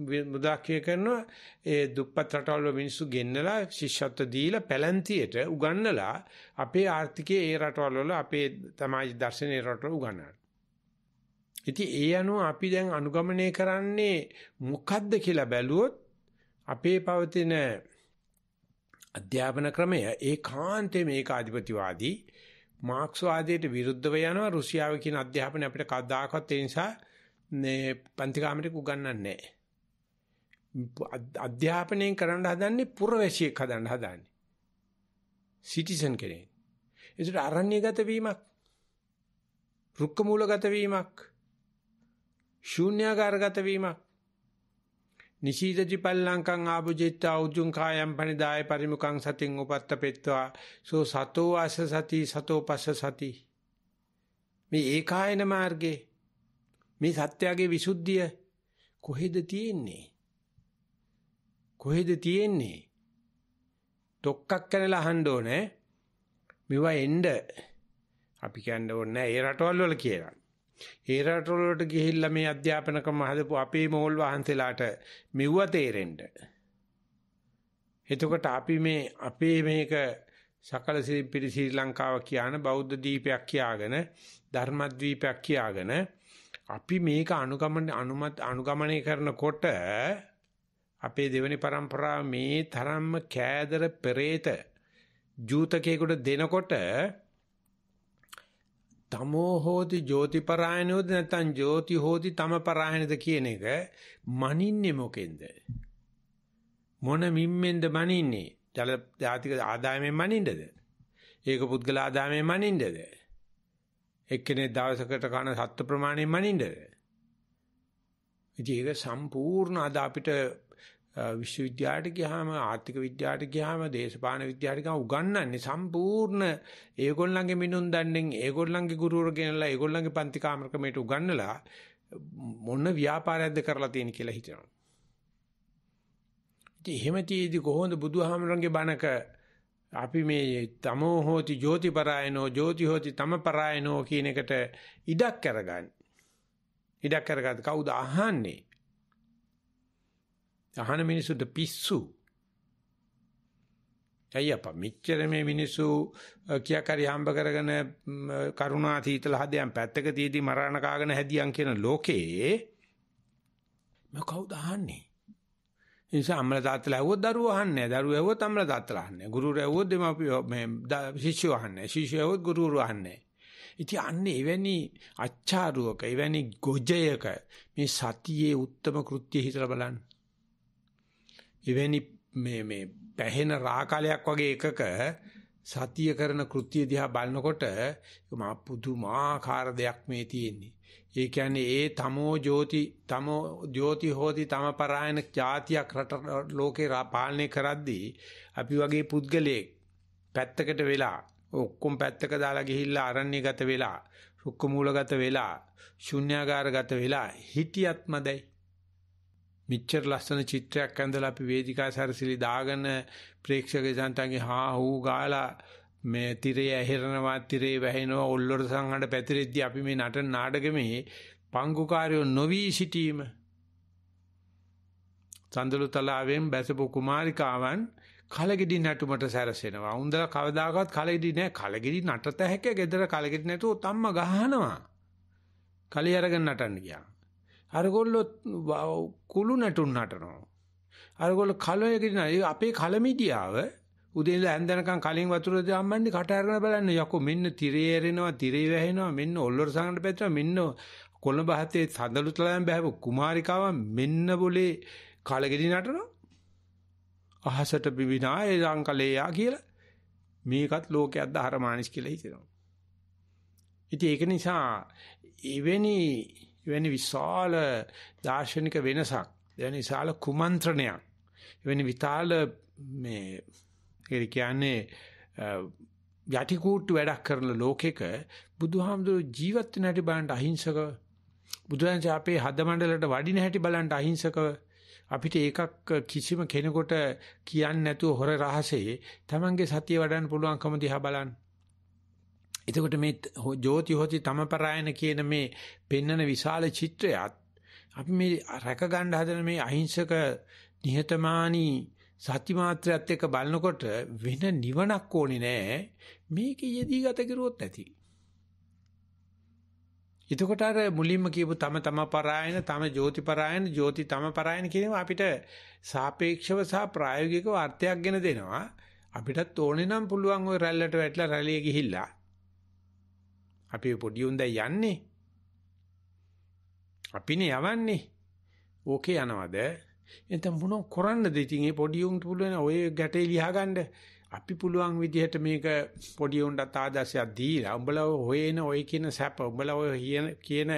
Speaker 1: මුදාක්‍ය කරනවා ඒ දුප්පත් රටවල මිනිස්සු ගෙන්නලා ශිෂ්‍යත්ව දීලා පැලැන්තියට උගන්නලා අපේ ආර්ථිකයේ ඒ රටවල වල අපේ තමයි දර්ශනීය රටවල උගන්වනවා. ඉතින් ඒ අනුව අපි දැන් අනුගමනය කරන්නේ මොකද්ද කියලා බැලුවොත් අපේ පවතින අධ්‍යාපන ක්‍රමය ඒකාන්තයෙන් ඒකාධිපතිවාදී මාක්ස්වාදයට විරුද්ධව යනවා රුසියාව කියන අධ්‍යාපනය අපිට කවදාකවත් ඒ නිසා මේ පන්තිකාමරේ උගන්වන්නේ නැහැ. අධ්‍යාපනයෙන් කරන්න හදන්නේ පුරවැසියෙක් හදන්න හදන්නේ. සිටිසන් කෙනෙක්. ඒකට අරණ්‍යගත වීමක්, රුක්ක මූලගත වීමක්, ශූන්‍යාකාරගත වීමක්. නිශීදති පල්ලංකං ආභුජිත්තා උජුං කායම් පනිදාය පරිමුඛං සතින් උපත්තපෙත්වා සෝ සතෝ අස සති සතෝ පස්ස සති මේ ඒකායන මාර්ගේ මේ සත්‍යයේ විසුද්ධිය කොහෙද තියෙන්නේ කොහෙද තියෙන්නේ? ඩොක්කක් කනලා අහන්න ඕනේ. මෙවා එන්න අපි කියන්න ඕනේ නෑ ඒ රටවල් වල කියලා. ඒ රටවල් වලට ගිහිල්ලා මේ අධ්‍යාපන ක්‍රම හදපු අපේ මෝල් වහන්සේලාට මෙව තේරෙන්න. එතකොට අපි මේ අපේ මේක සකල සිරිපිරි ශ්‍රී ලංකාව කියන බෞද්ධ දීපයක් කියාගෙන ධර්මද්වීපයක් කියාගෙන අපි මේක අනුගමන අනුමත අනුගමනය කරනකොට අපේ දෙවෙනි પરම්පරාව මේ තරම්ම කෑදර පෙරේත ජූතකයකට දෙනකොට තමෝ හෝති ජෝතිපරායනෝද නැත්නම් ජෝති හෝති තමපරායනද කියන එක මනින්නේ මොකෙන්ද මොන මිම්මෙන්ද මනින්නේ ජල ජාතික ආදායමෙන් මනින්නද ඒක පුද්ගල ආදායමෙන් මනින්නද එක්කෙනේ දවසකට කන සත්ත්ව ප්‍රමාණයෙන් මනින්නද ඉතින් ඒක සම්පූර්ණ අද අපිට විශ්වවිද්‍යාලයට ගියාම ආර්ථික විද්‍යාලයට ගියාම දේශපාලන විද්‍යාලයට ගියාම උගන්වන්නේ සම්පූර්ණ ඒගොල්ලන්ගේ මිනුම් දණ්ඩෙන් ඒගොල්ලන්ගේ ගුරුවරු ගෙනලා ඒගොල්ලන්ගේ පන්ති කාමරකමේට උගන්වලා මොන ව්‍යාපාරයක්ද කරලා තියෙන කියලා හිතනවා. ඉතින් එහෙම තියේදී කොහොමද බුදුහාමරන්ගේ බණක අපි මේ තමෝ හෝති ජෝතිපරායනෝ ජෝති හෝති තමපරායනෝ කියන එකට ඉඩක් කරගන්නේ. ඉඩක් කරගත්ත කවුද අහන්නේ? අහන මිනිසුන්ට පිස්සු. ඇයි අප මෙච්චර මේ මිනිස්සු කියාකාරී හම්බ කරගෙන කරුණා තීතල හදයන් පැත්තක තියදී මරණ කාගෙන හැදියන් කියන ලෝකේ මම කවුද අහන්නේ? නිසා අම්මල තාත්තලා ඇහුවොත් දරුවෝ අහන්නේ නැහැ. දරුවෝ ඇහුවොත් අම්මල තාත්තලා අහන්නේ නැහැ. ගුරුවරු ඇහුවොත් දෙමාපියෝ මේ ශිෂ්‍යෝ අහන්නේ නැහැ. ශිෂ්‍යෝ ඇහුවොත් ගුරුවරු අහන්නේ නැහැ. ඉතින් අන්න එවැනි අච්චාරුවක එවැනි ගොජයක මේ සතියේ උත්තරම කෘත්‍ය හිතලා බලන්න. එවැනි මේ මේ පැහෙන රාකලයක් වගේ එකක සතිය කරන කෘත්‍ය දිහා බලනකොට මා පුදුමාකාර දෙයක් මේ තියෙන්නේ. ඒ කියන්නේ ඒ තමෝ ජෝති තමෝ ජෝති හෝති තම පරායන ජාතියක් රට ලෝකේ පාලනය කරද්දී අපි වගේ පුද්ගලයෙක් පැත්තකට වෙලා ඔක්කොම පැත්තක දාලා ගිහිල්ලා අරණ්‍යගත වෙලා රුක්ක මූලගත වෙලා ශුන්‍යාගාරගත වෙලා හිටියත්මදයි මිච්ඡර ලස්සන චිත්‍රයක් ඇඳලා අපි වේදිකා සැරසිලි දාගෙන ප්‍රේක්ෂක ජනතාවගේ හා හූ ගාලා මේ තිරේ ඇහිරනවා තිරේ වැහෙනවා ඔල්ලොර සංහඬ පැතිරෙද්දී අපි මේ නටන නාඩගමේ පංගුකාරයෝ නොවි සිටීම චන්දලුතලාවෙන් බැසපු කුමාරිකාවන් කලගෙඩි නටුමට සැරසෙනවා. උන්දලා කවදාකවත් කලගෙඩි නෑ. කලගෙඩි නටත හැක gedara කලගෙඩි නැතුව තම්ම ගහනවා. කලිය අරගෙන නටන්න ගියා. අරගොල්ලෝ කුළු නැටුම් නටනවා. අරගොල්ලෝ කලයේ ගිරිනා. අපේ කලමිටියාව උදේ ඉඳලා ඇඳනකම් කලින් වතුර දාම්මන්නේ කට අරගෙන බලන්න යකෝ මෙන්න තිරේ ඇරෙනවා තිරේ වැහෙනවා මෙන්න ඔල්ලොර සංගන්න පැත්තට මෙන්න කොළඹ හතේ සඳලු තලයන් බහැව කුමාරිකාව මෙන්න બોලේ කලගෙඩි නටනවා අහසට පිවිනා ඒ ලංකලේයා කියලා මේකත් ලෝකයක් දහරමානිස් කියලා හිතෙනවා ඉතින් ඒක නිසා එවැනි එවැනි විශාල දාර්ශනික වෙනසක්, එවැනි විශාල කුමන්ත්‍රණයක්, එවැනි විතාල මේ ඒ කියන්නේ යටි කූට්ටු වැඩක් කරන ලෝකෙක බුදුහාමුදුරු ජීවත් වෙන හැටි බලන්න අහිංසකව බුදුරජාණන් අපේ හද මණ්ඩලයට වඩින හැටි බලන්න අහිංසකව අපිට ඒකක් කිසිම කෙනෙකුට කියන්නේ නැතුව හොර රහසේ තමන්ගේ සතිය වඩන්න පුළුවන්කම දිහා බලන්න එතකොට මේ ජෝති හොති තම පරායන කියන මේ පෙන්නන විශාල චිත්‍රයත් අපි මේ රැක ගන්න හදන මේ අහිංසක නිහතමානී සත්‍ය මාත්‍රයත් එක්ක බලනකොට වෙන නිවනක් ඕනේ නෑ මේක යෙදී ගත කරුවොත් ඇති. එතකොට අර මුලින්ම කියපු තම තම පරායන තම ජෝති පරායන ජෝති තම පරායන කියන අපිට සාපේක්ෂව සහ ප්‍රායෝගිකව අර්ථයක් ගෙන දෙනවා. අපිටත් ඕනේ නම් පුළුවන් ওই රැල්ලට වැටලා රැළිය ගිහිල්ලා අපි පොඩි උන් දැන් යන්නේ. අපිනේ යවන්නේ. ඕකේ යනවද? එතන මොන කරන්නද ඉතින් මේ පොඩි උන්ට පුළුවන් ඔය ගැටේ ලියාගන්න අපි පුළුවන් විදිහට මේක පොඩි උන්ටත් ආදර්ශයක් දීලා උඹලා හොයන ඔය කියන සැප උඹලා ඔය කියන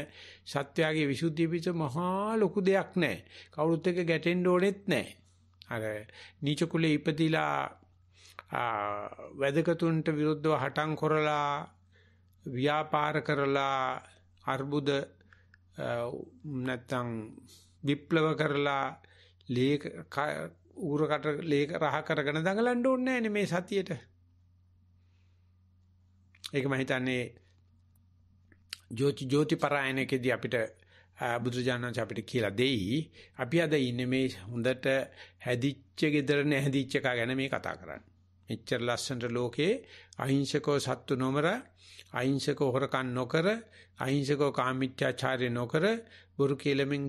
Speaker 1: සත්‍යයේ විසුද්ධිය පිට මහා ලොකු දෙයක් නැහැ කවුරුත් එක්ක ගැටෙන්න ඕනෙත් නැහැ අර නීච කුලේ ඉපදිලා වැදගතුන්ට විරුද්ධව හටන් කරලා ව්‍යාපාර කරලා අර්බුද නැත්තම් විප්ලව කරලා ලේ ඌරකට ලේ රහ කරගෙන දඟලන්න ඕනේ නෑනේ මේ සතියේට. ඒක මම හිතන්නේ ජෝති ජෝති පරායනකදී අපිට බුදුජානක අපිට කියලා දෙයි. අපි අද ඉන්නේ මේ හොඳට හැදිච්ච gedara නැහැදිච්ච එක ගැන මේ කතා කරන්නේ. මෙච්චර ලස්සනට ලෝකේ අහිංසකව සත්තු නොමර අහිංසකව හොරකම් නොකර අහිංසකව කාමීච්ඡාචාරය නොකර බුරු කෙලමින්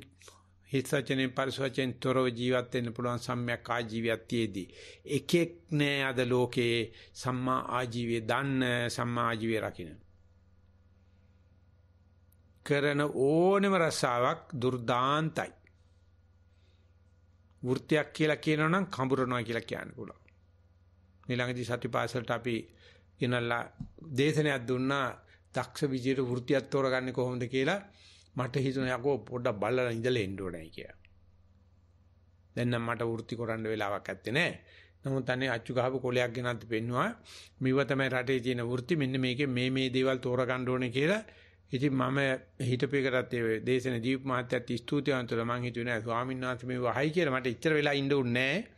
Speaker 1: හිතචනේ පරිසවචෙන් තොරව ජීවත් වෙන්න පුළුවන් සම්‍යක් ආජීවයත්තේදී එකෙක් නෑ අද ලෝකේ සම්මා ආජීවයේ දන්න සම්මා ආජීවයේ රකින්න කරන ඕනෙම රසාවක් දුර්දාන්තයි වෘත්‍යයක් කියලා කියනවනම් කඹරනවා කියලා කියන්න පුළුවන් ඊළඟදී සතිපාසලට අපි ගෙනල්ලා දේශනයක් දුන්නා දක්ෂ විදියට වෘත්තියක් තෝරගන්නේ කොහොමද කියලා මට හිතුණා යකෝ පොඩ්ඩක් බලලා ඉඳලා එන්න ඕනයි කියලා. දැන් නම් මට වෘත්ති කරන්න වෙලාවක් ඇත්තේ නැහැ. නමුත් අනේ අච්චු ගහපු කොලයක් ගෙනත් පෙන්නවා. මේව තමයි රටේ තියෙන වෘත්ති මෙන්න මේකේ මේ මේ දේවල් තෝරගන්න ඕනේ කියලා. ඉතින් මම හිතපේකටත් ඒ දේශන දීප් මහත්තයාට ස්තුතිවන්තව මම හිතුවේ නෑ ස්වාමීන් වහන්සේ මේව අහයි කියලා මට ඉච්චර වෙලා ඉන්න උන්නේ නෑ.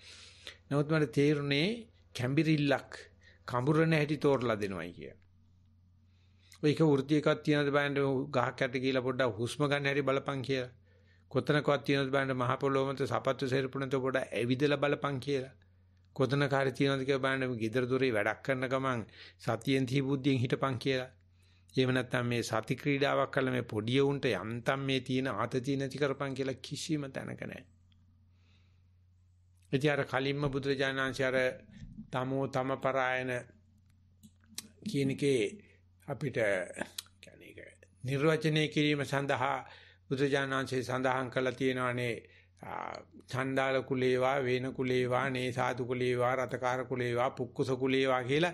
Speaker 1: නමුත් මට තේරුනේ කැඹිරිල්ලක් කඹුරණ හැටි තෝරලා දෙනවයි කිය. ඔයක වෘත්ති එකක් තියනද බලන්න ගහක් යට කියලා පොඩ්ඩක් හුස්ම ගන්න හැටි බලපන් කියලා. කොතනකවත් තියනද බලන්න මහ පොළොව මත සපත්තු සෙරපුණ නැතුව පොඩ්ඩක් ඇවිදලා බලපන් කියලා. කොතන කාර්ය තියනද කියලා බලන්න ගෙදර දොරේ වැඩක් කරන ගමන් සතියෙන් තී බුද්ධියෙන් හිටපන් කියලා. එහෙම නැත්නම් මේ සති ක්‍රීඩාවක් කරලා මේ පොඩි උන්ට යන්තම් මේ තියෙන ආතතිය නැති කරපන් කියලා කිසිම තැනක නැහැ. ඉතින් අර කලින්ම බුදුරජාණන්සේ අර තමෝ තම පරායන කියන එකේ අපිට කියන්නේ ඒක නිර්වචනය කිරීම සඳහා බුදුරජාණන්සේ සඳහන් කළා තියෙනවානේ ඡණ්ඩාල කුලේවා වේන කුලේවා නේසාතු කුලේවා රතකාර කුලේවා පුක්කුස කුලේවා කියලා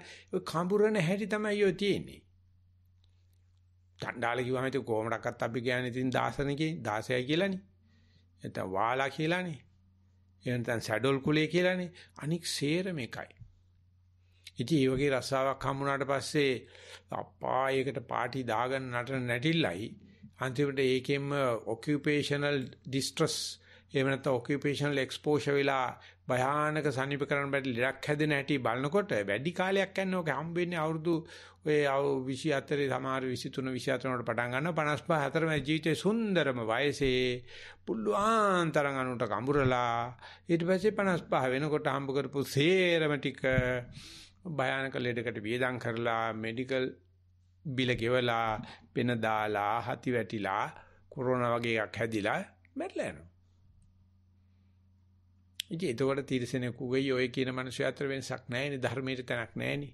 Speaker 1: කඹුරණ හැටි තමයි ඔය තියෙන්නේ. ඡණ්ඩාල කිව්වම ඉතින් කොහොමඩක්වත් අපි කියන්නේ ඉතින් 16 නේ 16යි කියලානේ. නැත්නම් වාලා කියලානේ. එහෙම නැත්නම් ෂැඩෝල් කුලේ කියලානේ. අනික් සේරම එකයි. ඉතින් මේ වගේ රස්සාවක් හම්බුනාට පස්සේ අප්පා ඒකට පාටි දාගන්න නටන නැටිල්ලයි අන්තිමට ඒකෙන්ම occupational distress එහෙම නැත්නම් occupational exposure වෙලා භයානක සනීප කරන්න බැරි ලෙඩක් හැදෙන හැටි බලනකොට වැඩි කාලයක් යන ඕක හම්බ වෙන්නේ අවුරුදු ඔය 24 සමහර 23 24 වලට පටන් ගන්නවා 55 4 මේ ජීවිතේ සුන්දරම වයසේ පුළුවන් තරම් අනුන්ට කඹරලා ඊට පස්සේ 55 වෙනකොට හම්බ කරපු සේරම ටික භයානක ලෙඩකට වියදම් කරලා මෙඩිකල් බිල ගෙවලා පෙන දාලා හති වැටිලා කොරෝනා වගේ එකක් හැදිලා මැරලා යනවා ඉතින් එතකොට තිරසනෙකුගේ ඔය කියන මිනිස්සු අතර වෙනසක් නැහැ නේ ධර්මයේ තැනක් නැහැ නේ.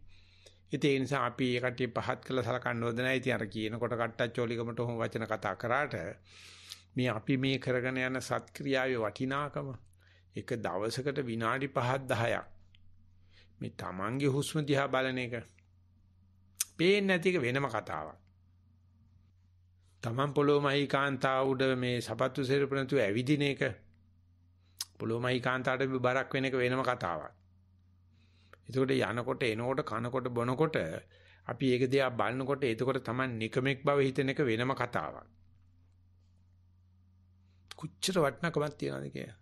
Speaker 1: ඉතින් ඒ නිසා අපි ඒ කට්ටිය පහත් කළ සලකන්න ඕද නැහැ. ඉතින් අර කියනකොට කට්ටච්චෝලිකමට හොම වචන කතා කරාට මේ අපි මේ කරගෙන යන සත්ක්‍රියාවේ වටිනාකම එක දවසකට විනාඩි 5ක් 10ක් මේ Tamange හුස්ම දිහා බලන එක පේන්නේ නැති එක වෙනම කතාවක්. Taman පොළොමයි කාන්තාව උඩ මේ සපත්තු සෙරප නැතුව ඇවිදින එක පොළොමයි කාන්තාවට බරක් වෙන එක වෙනම කතාවක්. එතකොට යනකොට එනකොට කනකොට බොනකොට අපි ඒක දිහා බලනකොට එතකොට තමයි නිකමෙක් බව හිතෙන එක වෙනම කතාවක්. කොච්චර වටිනකමක් තියනවද කියලා.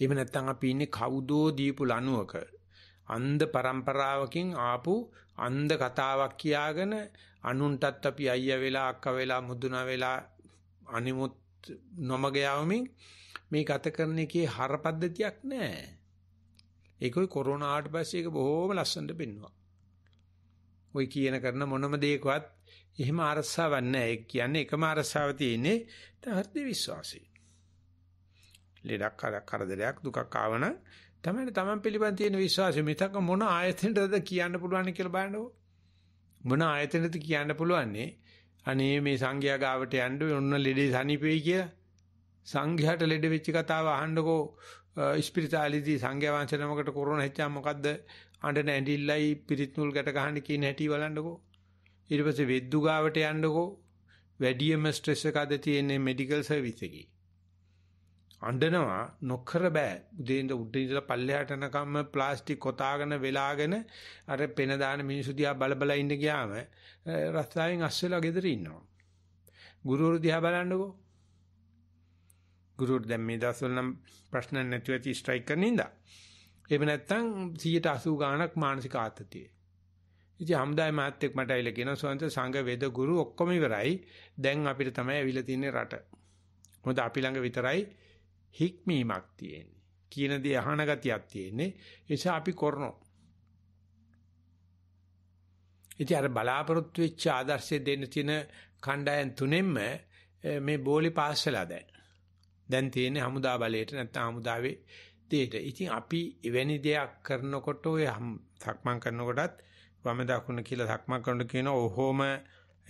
Speaker 1: එහෙම නැත්නම් අපි ඉන්නේ කවුදෝ දීපු ලණුවක අන්ධ પરම්පරාවකින් ආපු අන්ධ කතාවක් කියාගෙන අනුන්ටත් අපි අයියා වෙලා අක්කා වෙලා මුදුනා වෙලා අනිමුත් නොමග යාවමින් මේ ගත කරන එකේ හර පද්ධතියක් නැහැ. ඒකයි කොරෝනාට පස්සේ ඒක බොහොම ලස්සනට පෙන්නවා. ওই කියන කරන මොනම දෙයකවත් එහෙම අරසාවක් නැහැ. ඒ කියන්නේ එකම අරසාව තියෙන්නේ තහර්ධ විශ්වාසය. ලෙඩක් කරදරයක් දුකක් ආවන තමයි තමන් පිළිබඳ තියෙන විශ්වාසය මිසක මොන ආයතනයටද කියන්න පුළුවන් කියලා බලන්නකො. මොන ආයතනයටද කියන්න පුළුවන්නේ අනේ මේ සංඝයා ගාවට යන්න ඔන්න ලෙඩේ සනීපෙයි කියලා. සංඝයාට ලෙඩ වෙච්ච කතාව අහන්නකෝ ස්පිරිතාලේදී සංඝයා වංශ නමකට කොරෝනා හිටියා මොකද්ද අඬන ඇඬිල්ලයි පිරිත් නූල් ගැට ගන්න කියන හැටි බලන්නකෝ ඊට පස්සේ වෙද්දු ගාවට යන්නකෝ වැඩිම ස්ට්‍රෙස් එක අද තියෙන්නේ මෙඩිකල් සර්විස් එකේ අඬනවා නොකර බෑ උදේ ඉඳ උඩ ඉඳලා පල්ලෙහාට යනකම්ම ප්ලාස්ටික් කොටාගෙන වෙලාගෙන අර පෙන දාන මිනිසු දිහා බල බල ඉඳ ගියාම රස්තාවෙන් අස්සෙලා ගෙදර ඉන්නවා ගුරුවරු දිහා බලන්නකෝ ගුරුවරු දැන් මේ දවස්වල නම් ප්‍රශ්න නැතුව ඇති ස්ට්‍රයික් කරන ඉඳා. එහෙම නැත්නම් 180 ගාණක් මානසික ආතතිය. ඉතින් හම්දායි මාත්‍යෙක් මට ඇවිල්ලා කියනවා සෝන්ත සංඝ වේද ගුරු ඔක්කොම ඉවරයි. දැන් අපිට තමයි ඇවිල්ලා තියෙන්නේ රට. මොකද අපි ළඟ විතරයි හික්මීමක් තියෙන්නේ. කියන දේ අහන ගතියක් තියෙන්නේ. ඒ නිසා අපි කරනවා. ඉතින් අර බලාපොරොත්තු වෙච්ච ආදර්ශය දෙන්න තියෙන කණ්ඩායම් තුනෙන්ම මේ බෝලි පාස් වෙලා දැන්. දැන් තියෙන්නේ හමුදා බලයට නැත්නම් හමුදාවේ දෙයට. ඉතින් අපි එවැනි දෙයක් කරනකොට ඔය සක්මන් කරනකොටත් වම දකුණ කියලා සක්මන් කරනකොට කියන ඔහොම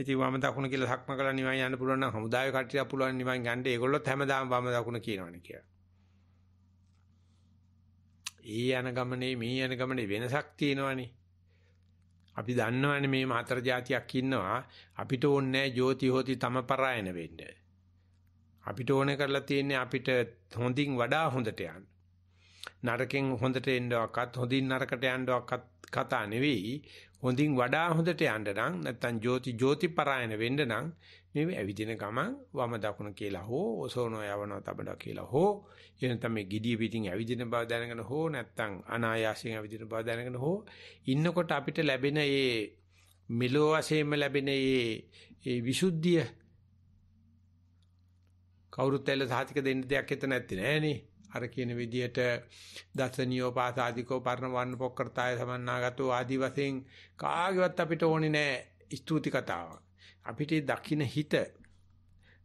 Speaker 1: ඉතින් වම දකුණ කියලා සක්මන් කළා නිවන් යන්න පුළුවන් නම් හමුදාවේ කට්ටිය පුළුවන් නිවන් යන්න ඒගොල්ලොත් හැමදාම වම දකුණ කියනවනේ කියලා. ඊ යන ගමනේ මේ යන ගමනේ වෙනසක් තියෙනවනේ. අපි දන්නවනේ මේ හතර જાතියක් ඉන්නවා. අපිට ඕනේ නැහැ ජෝති හෝති තම පරායන වෙන්නේ. අපිට ඕනේ කරලා තියෙන්නේ අපිට හොඳින් වඩා හොඳට යන්න. නරකෙන් හොඳට එන්නවක්වත් හොඳින් නරකට යන්නවක්වත් කතා නෙවෙයි. හොඳින් වඩා හොඳට යන්න නම් නැත්තම් ජෝති ජෝති පරායන වෙන්න නම් මේ ඇවිදින ගමන් වම දකුණ කියලා හෝ ඔසෝනෝ යවනවා තබඩ කියලා හෝ එන තමයි gediy පිටින් ඇවිදින බව දැනගෙන හෝ නැත්තම් අනායාසයෙන් ඇවිදින බව දැනගෙන හෝ ඉන්නකොට අපිට ලැබෙන මේ මෙලෝ වශයෙන්ම ලැබෙන මේ විසුද්ධිය කවුරුත් ඇවිල්ලා සාතික දෙන්න දෙයක් එතන නැත්තේ නෑනේ. අර කියන විදියට දසනියෝ පාසාදිකෝ පරණ වන්න පොක්කර්තාය සමන්නාගත්ෝ ආදි වශයෙන් කාගේවත් අපිට ඕනේ නෑ ස්තුති කතාවක්. අපිට දකින්න හිත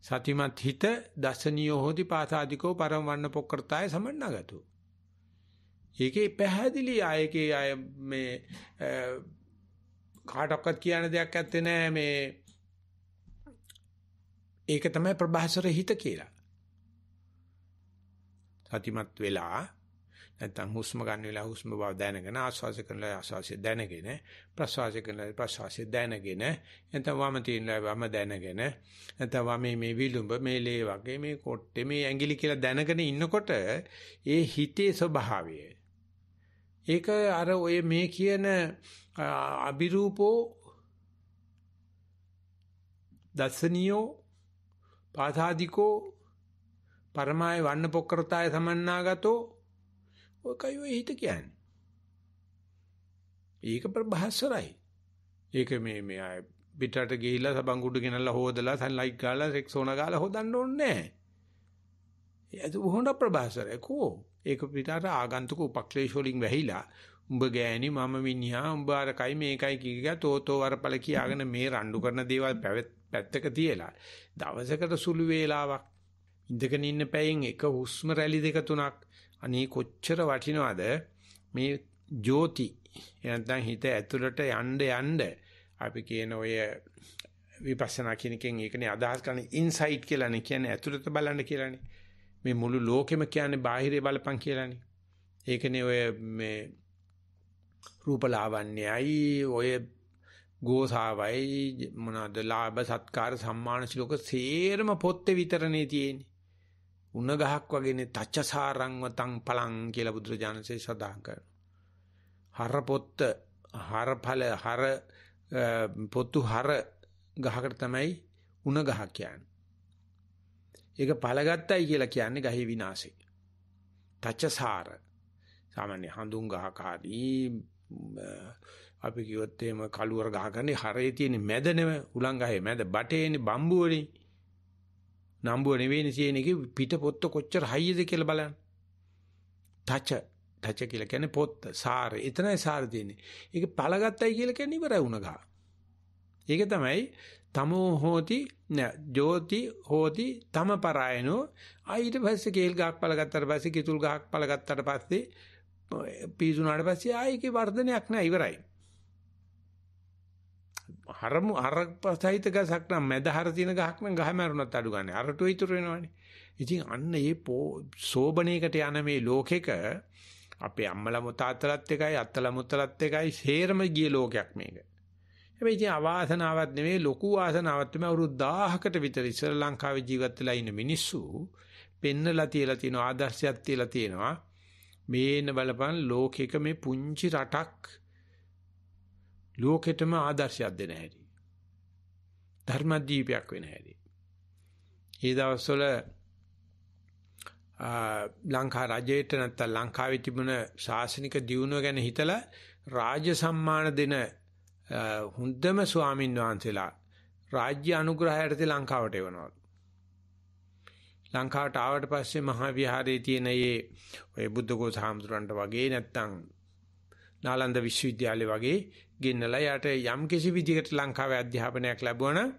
Speaker 1: සතිමත් හිත දසනියෝ හොදි පාසාදිකෝ පරම වන්න පොක්කර්තාය සමන්නාගත්ෝ. ඒකේ පැහැදිලි ආයකේ ආය මේ කාටවත් කියන දෙයක් ඇත්තේ නෑ මේ ඒක තමයි ප්‍රභාසර හිත කියලා. සතිමත් වෙලා නැත්නම් හුස්ම ගන්න වෙලා හුස්ම බව දැනගෙන ආස්වාස කරනලා ආස්වාසය දැනගෙන ප්‍රස්වාසය කරනලා ප්‍රස්වාසය දැනගෙන නැත්නම් වම තියෙනවා වම දැනගෙන නැත්නම් වමේ මේ විලුඹ මේ ලේ වගේ මේ කොට්ටේ මේ ඇඟිලි කියලා දැනගෙන ඉන්නකොට ඒ හිතේ ස්වභාවය ඒක අර ඔය මේ කියන අබිරූපෝ දසනියෝ පාසාදිකෝ පරමාය වන්න පොක්කරතාය සමන්නාගතෝ ඔය කයෝ හිත කියන්නේ. ඒක ප්‍රභාස්වරයි. ඒක මේ මේ අය පිටරට ගිහිල්ලා සබන් කුඩු ගෙනල්ලා හොදලා සන්ලයිට් ගාලා සෙක්සෝන ගාලා හොදන්න ඕනේ නැහැ. ඒක හොඳ ප්‍රභාස්වරයි කෝ. ඒක පිටරට ආගන්තුක උපක්ලේශ වලින් වැහිලා උඹ ගෑණි මම මිනිහා උඹ අරකයි මේකයි කිගා තෝතෝ වරපල කියාගෙන මේ රණ්ඩු කරන දේවල් පැත්තක තියලා දවසකට සුළු වේලාවක් ඉඳගෙන ඉන්න පැයෙන් එක හුස්ම රැලි දෙක තුනක් අනේ කොච්චර වටිනවද මේ ජෝති එනතන් හිත ඇතුළට යන්න යන්න අපි කියන ඔය විපස්සනා කියන එකෙන් ඒකනේ අදහස් කරන්නේ ඉන්සයිට් කියලානේ කියන්නේ ඇතුළත බලන්න කියලානේ මේ මුළු ලෝකෙම කියන්නේ බාහිරේ බලපන් කියලානේ ඒකනේ ඔය මේ රූපලාවන්‍යයි ඔය ගෝසාවයි මොනවාද ලාභ සත්කාර සම්මාන ශිලෝක සේරම පොත්තේ විතරනේ තියෙන්නේ. උණ ගහක් වගේනේ තච්චසාරං වතං පලං කියලා බුදුරජාණන්සේ සදාන් කරනවා. හර පොත්ත හර ඵල හර පොතු හර ගහකට තමයි උණ ගහ කියන්නේ. ඒක පළගත්තයි කියලා කියන්නේ ගහේ විනාශය. තච්චසාර සාමාන්‍ය හඳුන් ගහකාරී අපි කිව්වොත් එහෙම කලුවර ගහගන්නේ හරේ තියෙන මැදනේ උලන් ගහේ මැද බටේනේ බම්බුවනේ නම්බුව නෙවෙයිනේ තියෙන එකේ පිට පොත්ත කොච්චර හයියද කියලා බලන්න. තච තච කියලා කියන්නේ පොත්ත සාර එතනයි සාර තියෙන්නේ. ඒක පළගත්තයි කියලා කියන්නේ ඉවරයි වුණ ගහ. ඒක තමයි තමෝ හෝති ජෝති හෝති තම පරායනෝ ආ ඊට පස්සේ කේල් ගහක් පළගත්තට පස්සේ කිතුල් ගහක් පළගත්තට පස්සේ පිසුනාට පස්සේ ආයේ වර්ධනයක් නැහැ ඉවරයි. හරමු හරපසහිත ගසක් නම් මැද හර තියෙන ගහක් නම් ගහ මැරුණත් අඩු ගන්න. අරටු ඉතුරු වෙනවනේ. ඉතින් අන්න ඒ සෝබණයකට යන මේ ලෝකෙක අපේ අම්මලා මුතාත්තලත් එකයි අත්තලා මුත්තලත් එකයි හේරම ගිය ලෝකයක් මේක. හැබැයි ඉතින් අවාසනාවක් නෙවෙයි ලොකු ආසනාවක් තමයි අවුරුදු 1000කට විතර ඉස්සර ලංකාවේ ජීවත් වෙලා ඉන්න මිනිස්සු පෙන්නලා තියලා තියෙන ආදර්ශයක් තියලා තියෙනවා මේන බලපන් ලෝකෙක මේ පුංචි රටක් ලෝකෙටම ආදර්ශයක් දෙන හැටි. ධර්මදීපයක් වෙන හැටි. ඒ දවස්වල ලංකා රජයට නැත්තම් ලංකාවේ තිබුණ ශාසනික දියුණුව ගැන හිතලා රාජ්‍ය සම්මාන දෙන හොඳම ස්වාමින් වහන්සේලා රාජ්‍ය අනුග්‍රහයටදී ලංකාවට එවනවලු. ලංකාවට ආවට පස්සේ මහා විහාරයේ තියෙන ඒ ඔය බුද්ධඝෝෂ හාමුදුරන්ට වගේ නැත්තම් නාලන්ද විශ්වවිද්‍යාලේ වගේ ගෙන්නලා යාට යම් කිසි විදිහකට ලංකාවේ අධ්‍යාපනයක් ලැබුණා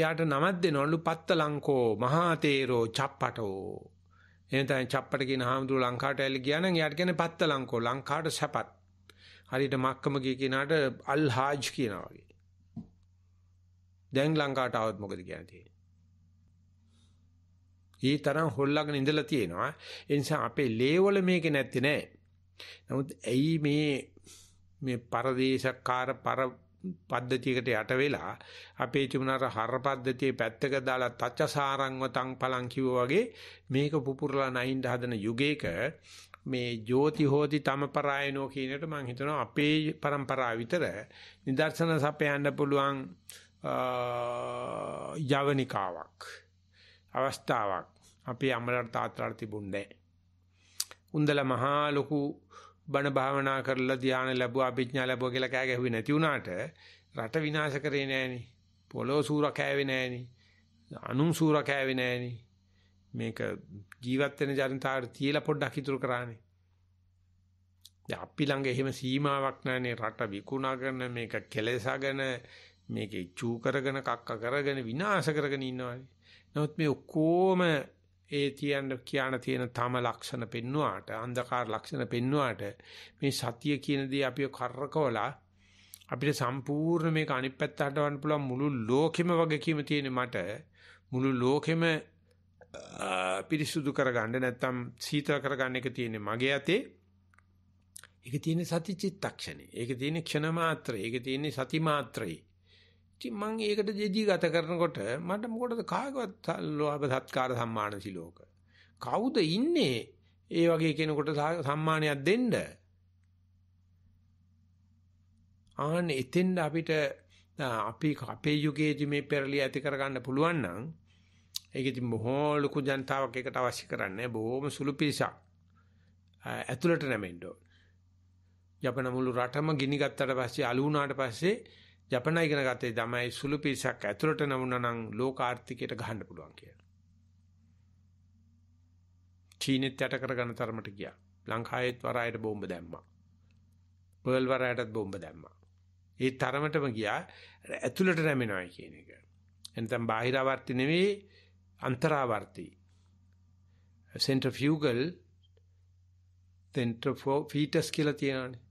Speaker 1: යාට නමක් දෙනවලු පත්ත ලංකෝ මහා තේරෝ චප්පටෝ එනතන චප්පට කියන හාමුදුරු ලංකාවට ඇවිල්ලා ගියා නම් යාට කියන්නේ පත්ත ලංකෝ ලංකාවට සැපත් හරියට මක්කම ගිය කෙනාට අල් හාජ් කියනවා වගේ දැන් ලංකාවට ආවොත් මොකද කියන්නේ ඒ තරම් හොල්ලාගෙන ඉඳලා තියෙනවා. ඒ නිසා අපේ ලේවල මේක නැත්තේ නෑ. නමුත් ඇයි මේ මේ පරදේශකාර පර පද්ධතියකට යට වෙලා අපේ තිබුණාර හර පද්ධතියේ පැත්තක දාලා තච්චසාරංව තං පලං කිව්වා වගේ මේක පුපුරලා නැහින්ද හදන යුගයක මේ ජෝති හෝති තම පරායනෝ කියන එකට මම හිතනවා අපේ પરම්පරාව විතර නිදර්ශන සපයන්න පුළුවන් යවනිකාවක් අවස්ථාවක් අපේ අම්මලාට තාත්තලාට තිබුණේ උන්දල මහා ලොකු බණ භාවනා කරලා ධානය ලැබුවා අභිඥා ලැබුවා කියලා කෑ ගැහුවේ නැති වුණාට රට විනාශ කරේ නෑනේ පොළොව සූර කෑවේ නෑනේ අනුන් සූර කෑවේ නෑනේ මේක ජීවත් වෙන ජනතාවට තියලා පොඩ්ඩක් හිතුරු කරානේ දැන් අපි ළඟ එහෙම සීමාවක් නැනේ රට විකුණගෙන මේක කෙලෙසගෙන මේක ඉචූ කරගෙන කක්ක කරගෙන විනාශ කරගෙන ඉන්නවානේ නමුත් මේ ඔක්කොම ඒ තියන්න කියන තියෙන තම ලක්ෂණ පෙන්නුවාට අන්ධකාර ලක්ෂණ පෙන්නුවාට මේ සතිය කියන දේ අපිව කරකවලා අපිට සම්පූර්ණ මේක අනිත් පැත්ත හටවන්න පුළුවන් මුළු ලෝකෙම වගකීම තියෙන මට මුළු ලෝකෙම පිරිසුදු කරගන්න නැත්තම් සීතල කරගන්න එක තියෙන්නේ මගේ අතේ ඒක තියෙන්නේ සති චිත්තක්ෂණේ ඒක තියෙන්නේ ක්ෂණ මාත්‍රේ ඒක තියෙන්නේ සති මාත්‍රේ ඉතින් මම ඒකට දෙදී ගත කරනකොට මට මොකටද කාගවත් ලෝභ සත්කාර සම්මාන සිලෝක. කවුද ඉන්නේ ඒ වගේ කෙනෙකුට සම්මානයක් දෙන්න? ආන්න එතෙන් අපිට අපි අපේ යුගයේදී මේ පෙරලිය ඇති කරගන්න පුළුවන් නම් ඒක ඉතින් බොහෝ ලොකු ජනතාවක් ඒකට අවශ්‍ය කරන්නේ බොහොම සුළු පිරිසක් ඇතුළට නැමෙන්න ඕන. යපන මුළු රටම ගිනි ගත්තට පස්සේ අලු වුණාට පස්සේ ජපන ඉගෙන ගත්තේ තමයි සුළු පිසක් ඇතුළට නමුණා නම් ලෝකාර්ථිකයට ගහන්න පුළුවන් කියලා. චීනෙත් යට කරගන්න තරමට ගියා. ලංකාවේත් වරායට බෝම්බ දැම්මා. පර්ල් වරායටත් බෝම්බ දැම්මා. ඒ තරමටම ගියා ඇතුළට රැමෙනවයි කියන එක. එනතම් බාහිරාවර්ති නෙවෙයි අන්තරාවර්ති. සෙන්ට්‍රිෆියුගල් සෙන්ට්‍රිෆෝෆීටස් කියලා තියෙනවානේ.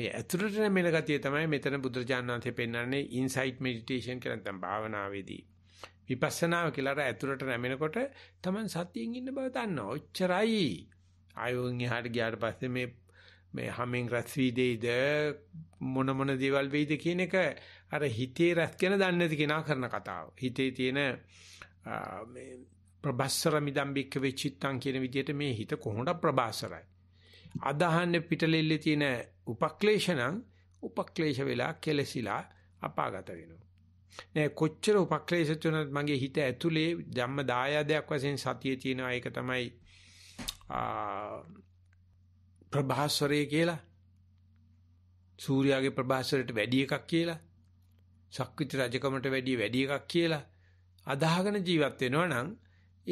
Speaker 1: ඒ ඇතුළට නැමෙන ගතිය තමයි මෙතන බුදුරජාණන්සේ පෙන්වන්නේ ඉන්සයිට් මෙඩිටේෂන් කියලා නැත්නම් භාවනාවේදී. විපස්සනාව කියලා ඇතුළට නැමෙනකොට Taman සතියෙන් ඉන්න බව දන්නවා. ඔච්චරයි. ආයෝන් එහාට ගියාට පස්සේ මේ මේ හැමෙන් රැස් වී දෙයිද මොන මොන දේවල් වෙයිද කියන එක අර හිතේ රැස් කරන දන්නේ නැති කෙනා කරන කතාව. හිතේ තියෙන මේ ප්‍රබස්සර මිදම්බික්ක වෙචිත්තං කියන විදිහට මේ හිත කොහොමද ප්‍රබස්සරයි. අදහන්නේ පිටලෙල්ලේ තියෙන උපක්ලේශ නම් උපක්ලේශ වෙලා කෙලසිලා අපාගත වෙනවා. නෑ කොච්චර උපක්ලේශ තුනත් මගේ හිත ඇතුලේ ධම්ම දායාදයක් වශයෙන් සතිය තියෙනවා. ඒක තමයි ප්‍රභාස්වරය කියලා. සූර්යාගේ ප්‍රභාස්වරයට වැඩි එකක් කියලා. ශක්විත රජකමට වැඩි වැඩි එකක් කියලා අදාහගෙන ජීවත් වෙනවා නම්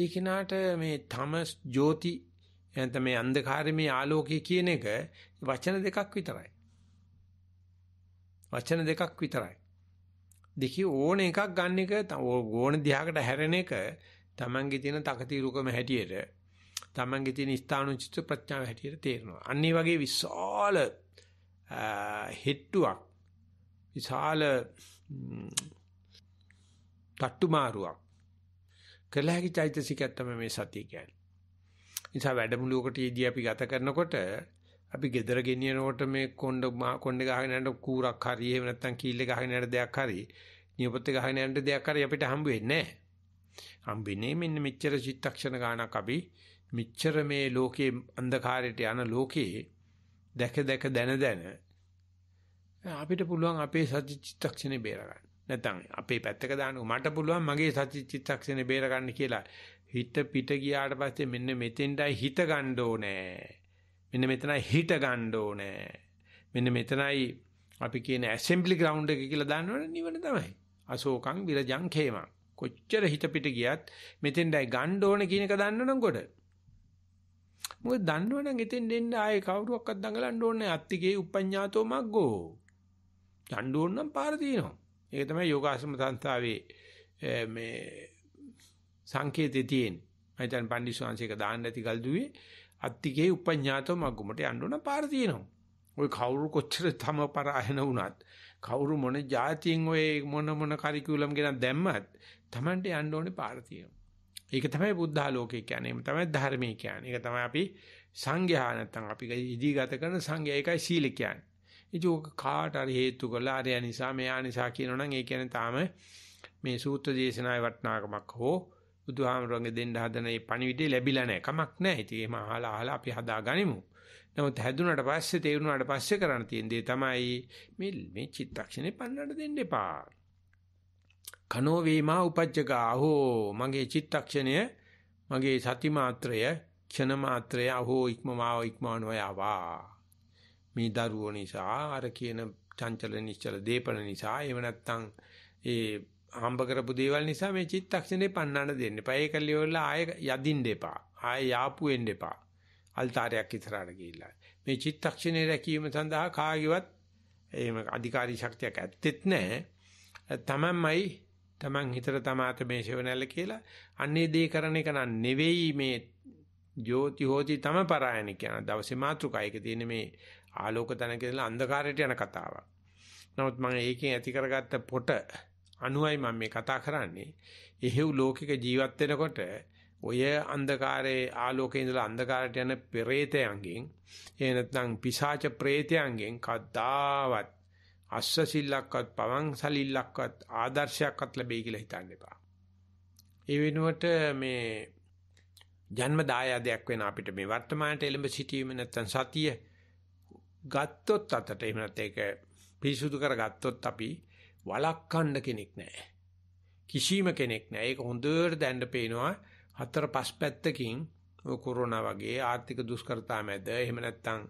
Speaker 1: ඒ කෙනාට මේ තමස් ජෝති එතන මේ අන්ධකාරයේ ආලෝකය කියන එක වචන දෙකක් විතරයි. වචන දෙකක් විතරයි. දෙකේ ඕන එකක් ගන්න එක ඕන දිහාකට හැරෙන එක Tamange තියෙන තකතිරුකම හැටියට Tamange තියෙන ස්ථානෝචිත ප්‍රඥාව හැටියට තේරෙනවා. අන්න ඒ වගේ විශාල හෙට්ටුවක් විශාල තට්ටු මාරුවක් කළ හැකි චෛතසිකයක් තමයි මේ සතිය කියන්නේ. නිසා වැඩමුළුවකටදී අපි ගත කරනකොට අපි gedara ගෙනියනකොට මේ කොණ්ඩ කොණ්ඩ ගහගෙන යන කූරක් හරි එහෙම නැත්නම් කීල්ල ගහගෙන යන දෙයක් හරි නියපොත්ත ගහගෙන යන දෙයක් හරි අපිට හම්බ වෙන්නේ නැහැ. හම්බෙන්නේ මෙන්න මෙච්චර චිත්තක්ෂණ ගානක් අපි මෙච්චර මේ ලෝකයේ අන්ධකාරයට යන ලෝකයේ දැක දැක දැන දැන අපිට පුළුවන් අපේ සත්‍ය චිත්තක්ෂණේ බේරගන්න. නැත්නම් අපේ පැත්තක දාන්න මට පුළුවන් මගේ සත්‍ය චිත්තක්ෂණේ බේරගන්න කියලා හිත පිට ගියාට පස්සේ මෙන්න මෙතෙන්ටයි හිත ගන්න ඕනේ. මෙන්න මෙතනයි හිට ගන්න ඕනේ. මෙන්න මෙතනයි අපි කියන ඇසෙම්බලි ග්‍රවුන්ඩ් එක කියලා දාන්නවනේ නිවන තමයි. අශෝකං විරජං ඛේමං. කොච්චර හිත පිට ගියත් මෙතෙන්ඩයි ගන්න ඕනේ කියන එක දන්නවනම් කොට. මොකද දන්නවනම් එතෙන් දෙන්න ආයේ කවුරුවක්වත් දඟලන්න ඕනේ අත්තිගේ උපඤ්ඤාතෝ මග්ගෝ. යන්න ඕන නම් පාර තියෙනවා. ඒක තමයි යෝගාශ්‍රම සංස්ථාවේ මේ සංකේතේ තියෙන්නේ. මම දැන් පන්දිස්වාංශයක දාන්න ඇති ගල්දුවේ අත්තිගේ උපඤ්ඤාතෝ මග්ගුමට යන්න ඕන පාර තියෙනවා. ඔය කවුරු කොච්චර තම පරායන වුණත් කවුරු මොන જાතියෙන් ඔය මොන මොන කරිකියුලම් ගෙනත් දැම්මත් Tamanට යන්න ඕනේ පාර තියෙනවා. ඒක තමයි බුද්ධාලෝකය කියන්නේ. ඒක තමයි ධර්මය කියන්නේ. ඒක තමයි අපි සංඝයා නැත්තම් අපි ඉදිගත කරන සංඝයා ඒකයි සීල කියන්නේ. ඒක කාට හරි හේතු කළා අරය නිසා මෙයා නිසා කියනවනම් ඒ කියන්නේ තාම මේ සූත්‍ර දේශනාවේ වටිනාකමක් හෝ බුදුහාමරංගේ දෙන්න හදන මේ පණිවිඩය ලැබිලා නැහැ. කමක් නැහැ. ඉතින් එහෙම අහලා අහලා අපි හදාගනිමු. නමුත් හැදුනට පස්සේ තේරුණාට පස්සේ කරන්න තියෙන දේ තමයි මේ මේ චිත්තක්ෂණේ පන්නන්න දෙන්න එපා. කනෝ වේමා උපජ්ජගාහෝ මගේ චිත්තක්ෂණය මගේ සති මාත්‍රය ක්ෂණ මාත්‍රය අහෝ ඉක්මමාව ඉක්මවනවා යාවා. මේ දරුවෝ නිසා අර කියන චංචල නිශ්චල දීපන නිසා එහෙම නැත්නම් ඒ හම්බ කරපු දේවල් නිසා මේ චිත්තක්ෂණේ පන්නන්න දෙන්න. පය කල්ලිවල ආය යදින්න එපා. ආය යාපු වෙන්න එපා. අල්තාරයක් ඉස්සරහට ගිහිල්ලා. මේ චිත්තක්ෂණේ රැකීම සඳහා කාගේවත් එහෙම අධිකාරී ශක්තියක් ඇත්තෙත් නැහැ. තමන්මයි තමන් හිතට තමාත මේ ශෙවණැල්ල කියලා අන්නේ දේ කරන එක නෙවෙයි මේ ජෝති හෝති තම පරායන කියන දවසේ මාතෘකායක තියෙන මේ ආලෝක තන කියලා අන්ධකාරයට යන කතාවක්. නමුත් මම ඒකෙන් ඇති කරගත්ත පොට 90යි මම මේ කතා කරන්නේ. එහෙව් ලෝකික ජීවත් වෙනකොට ඔය අන්ධකාරයේ ආලෝකයේ ඉඳලා අන්ධකාරයට යන පෙරේතයන්ගෙන් එහෙ නැත්නම් පිසාච ප්‍රේතයන්ගෙන් කද්දාවත් අස්ස සිල්ලක්වත් පවන් සලිල්ලක්වත් ආදර්ශයක්වත් ලැබෙයි කියලා හිතන්න එපා. ඒ වෙනුවට මේ ජන්ම දායාදයක් වෙන අපිට මේ වර්තමානයේ එළඹ සිටීම නැත්නම් සතිය ගත්තොත් අතට එහෙම නැත්නම් ඒක පිරිසුදු කරගත්තොත් අපි වලක්වන්න කෙනෙක් නැහැ. කිසිම කෙනෙක් නැහැ. ඒක හොඳට දැන්න පේනවා. හතර පහ පැත්තකින් කොරෝනා වගේ ආර්ථික දුෂ්කරතා මැද එහෙම නැත්නම්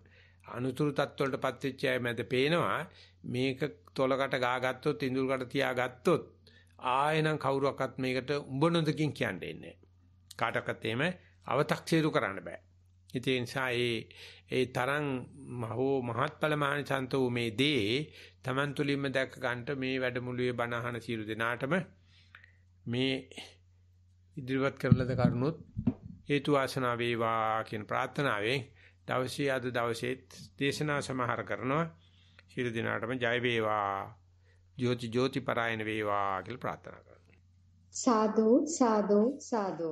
Speaker 1: අනුතුරු තත්ත්වවලටපත් වෙච්ච අය මැද පේනවා මේක තොලකට ගාගත්තොත් ඉඳුල්කට තියාගත්තොත් ආයෙනම් කවුරුවක්වත් මේකට උඹ නොදකින් කියන්නේ නැහැ. කාටවත් එහෙම අව탁සීරු කරන්න බෑ. ඉතින් ඒ නිසා ඒ ඒ තරම් මහෝ මහත්ඵල මානසන්ත වූ මේ දේ Taman තුලින්ම දැක ගන්නට මේ වැඩමුළුවේ බණ අහන සියලු දෙනාටම මේ ඉදිරිපත් කරන ලද කරුණොත් හේතු ආශනා වේවා කියන ප්‍රාර්ථනාවෙන් දවසේ අද දවසේත් දේශනා සමහර කරනවා සියලු දෙනාටම ජය වේවා ජෝති ජෝති පරායන වේවා කියලා ප්‍රාර්ථනා කරනවා සාදු සාදු සාදු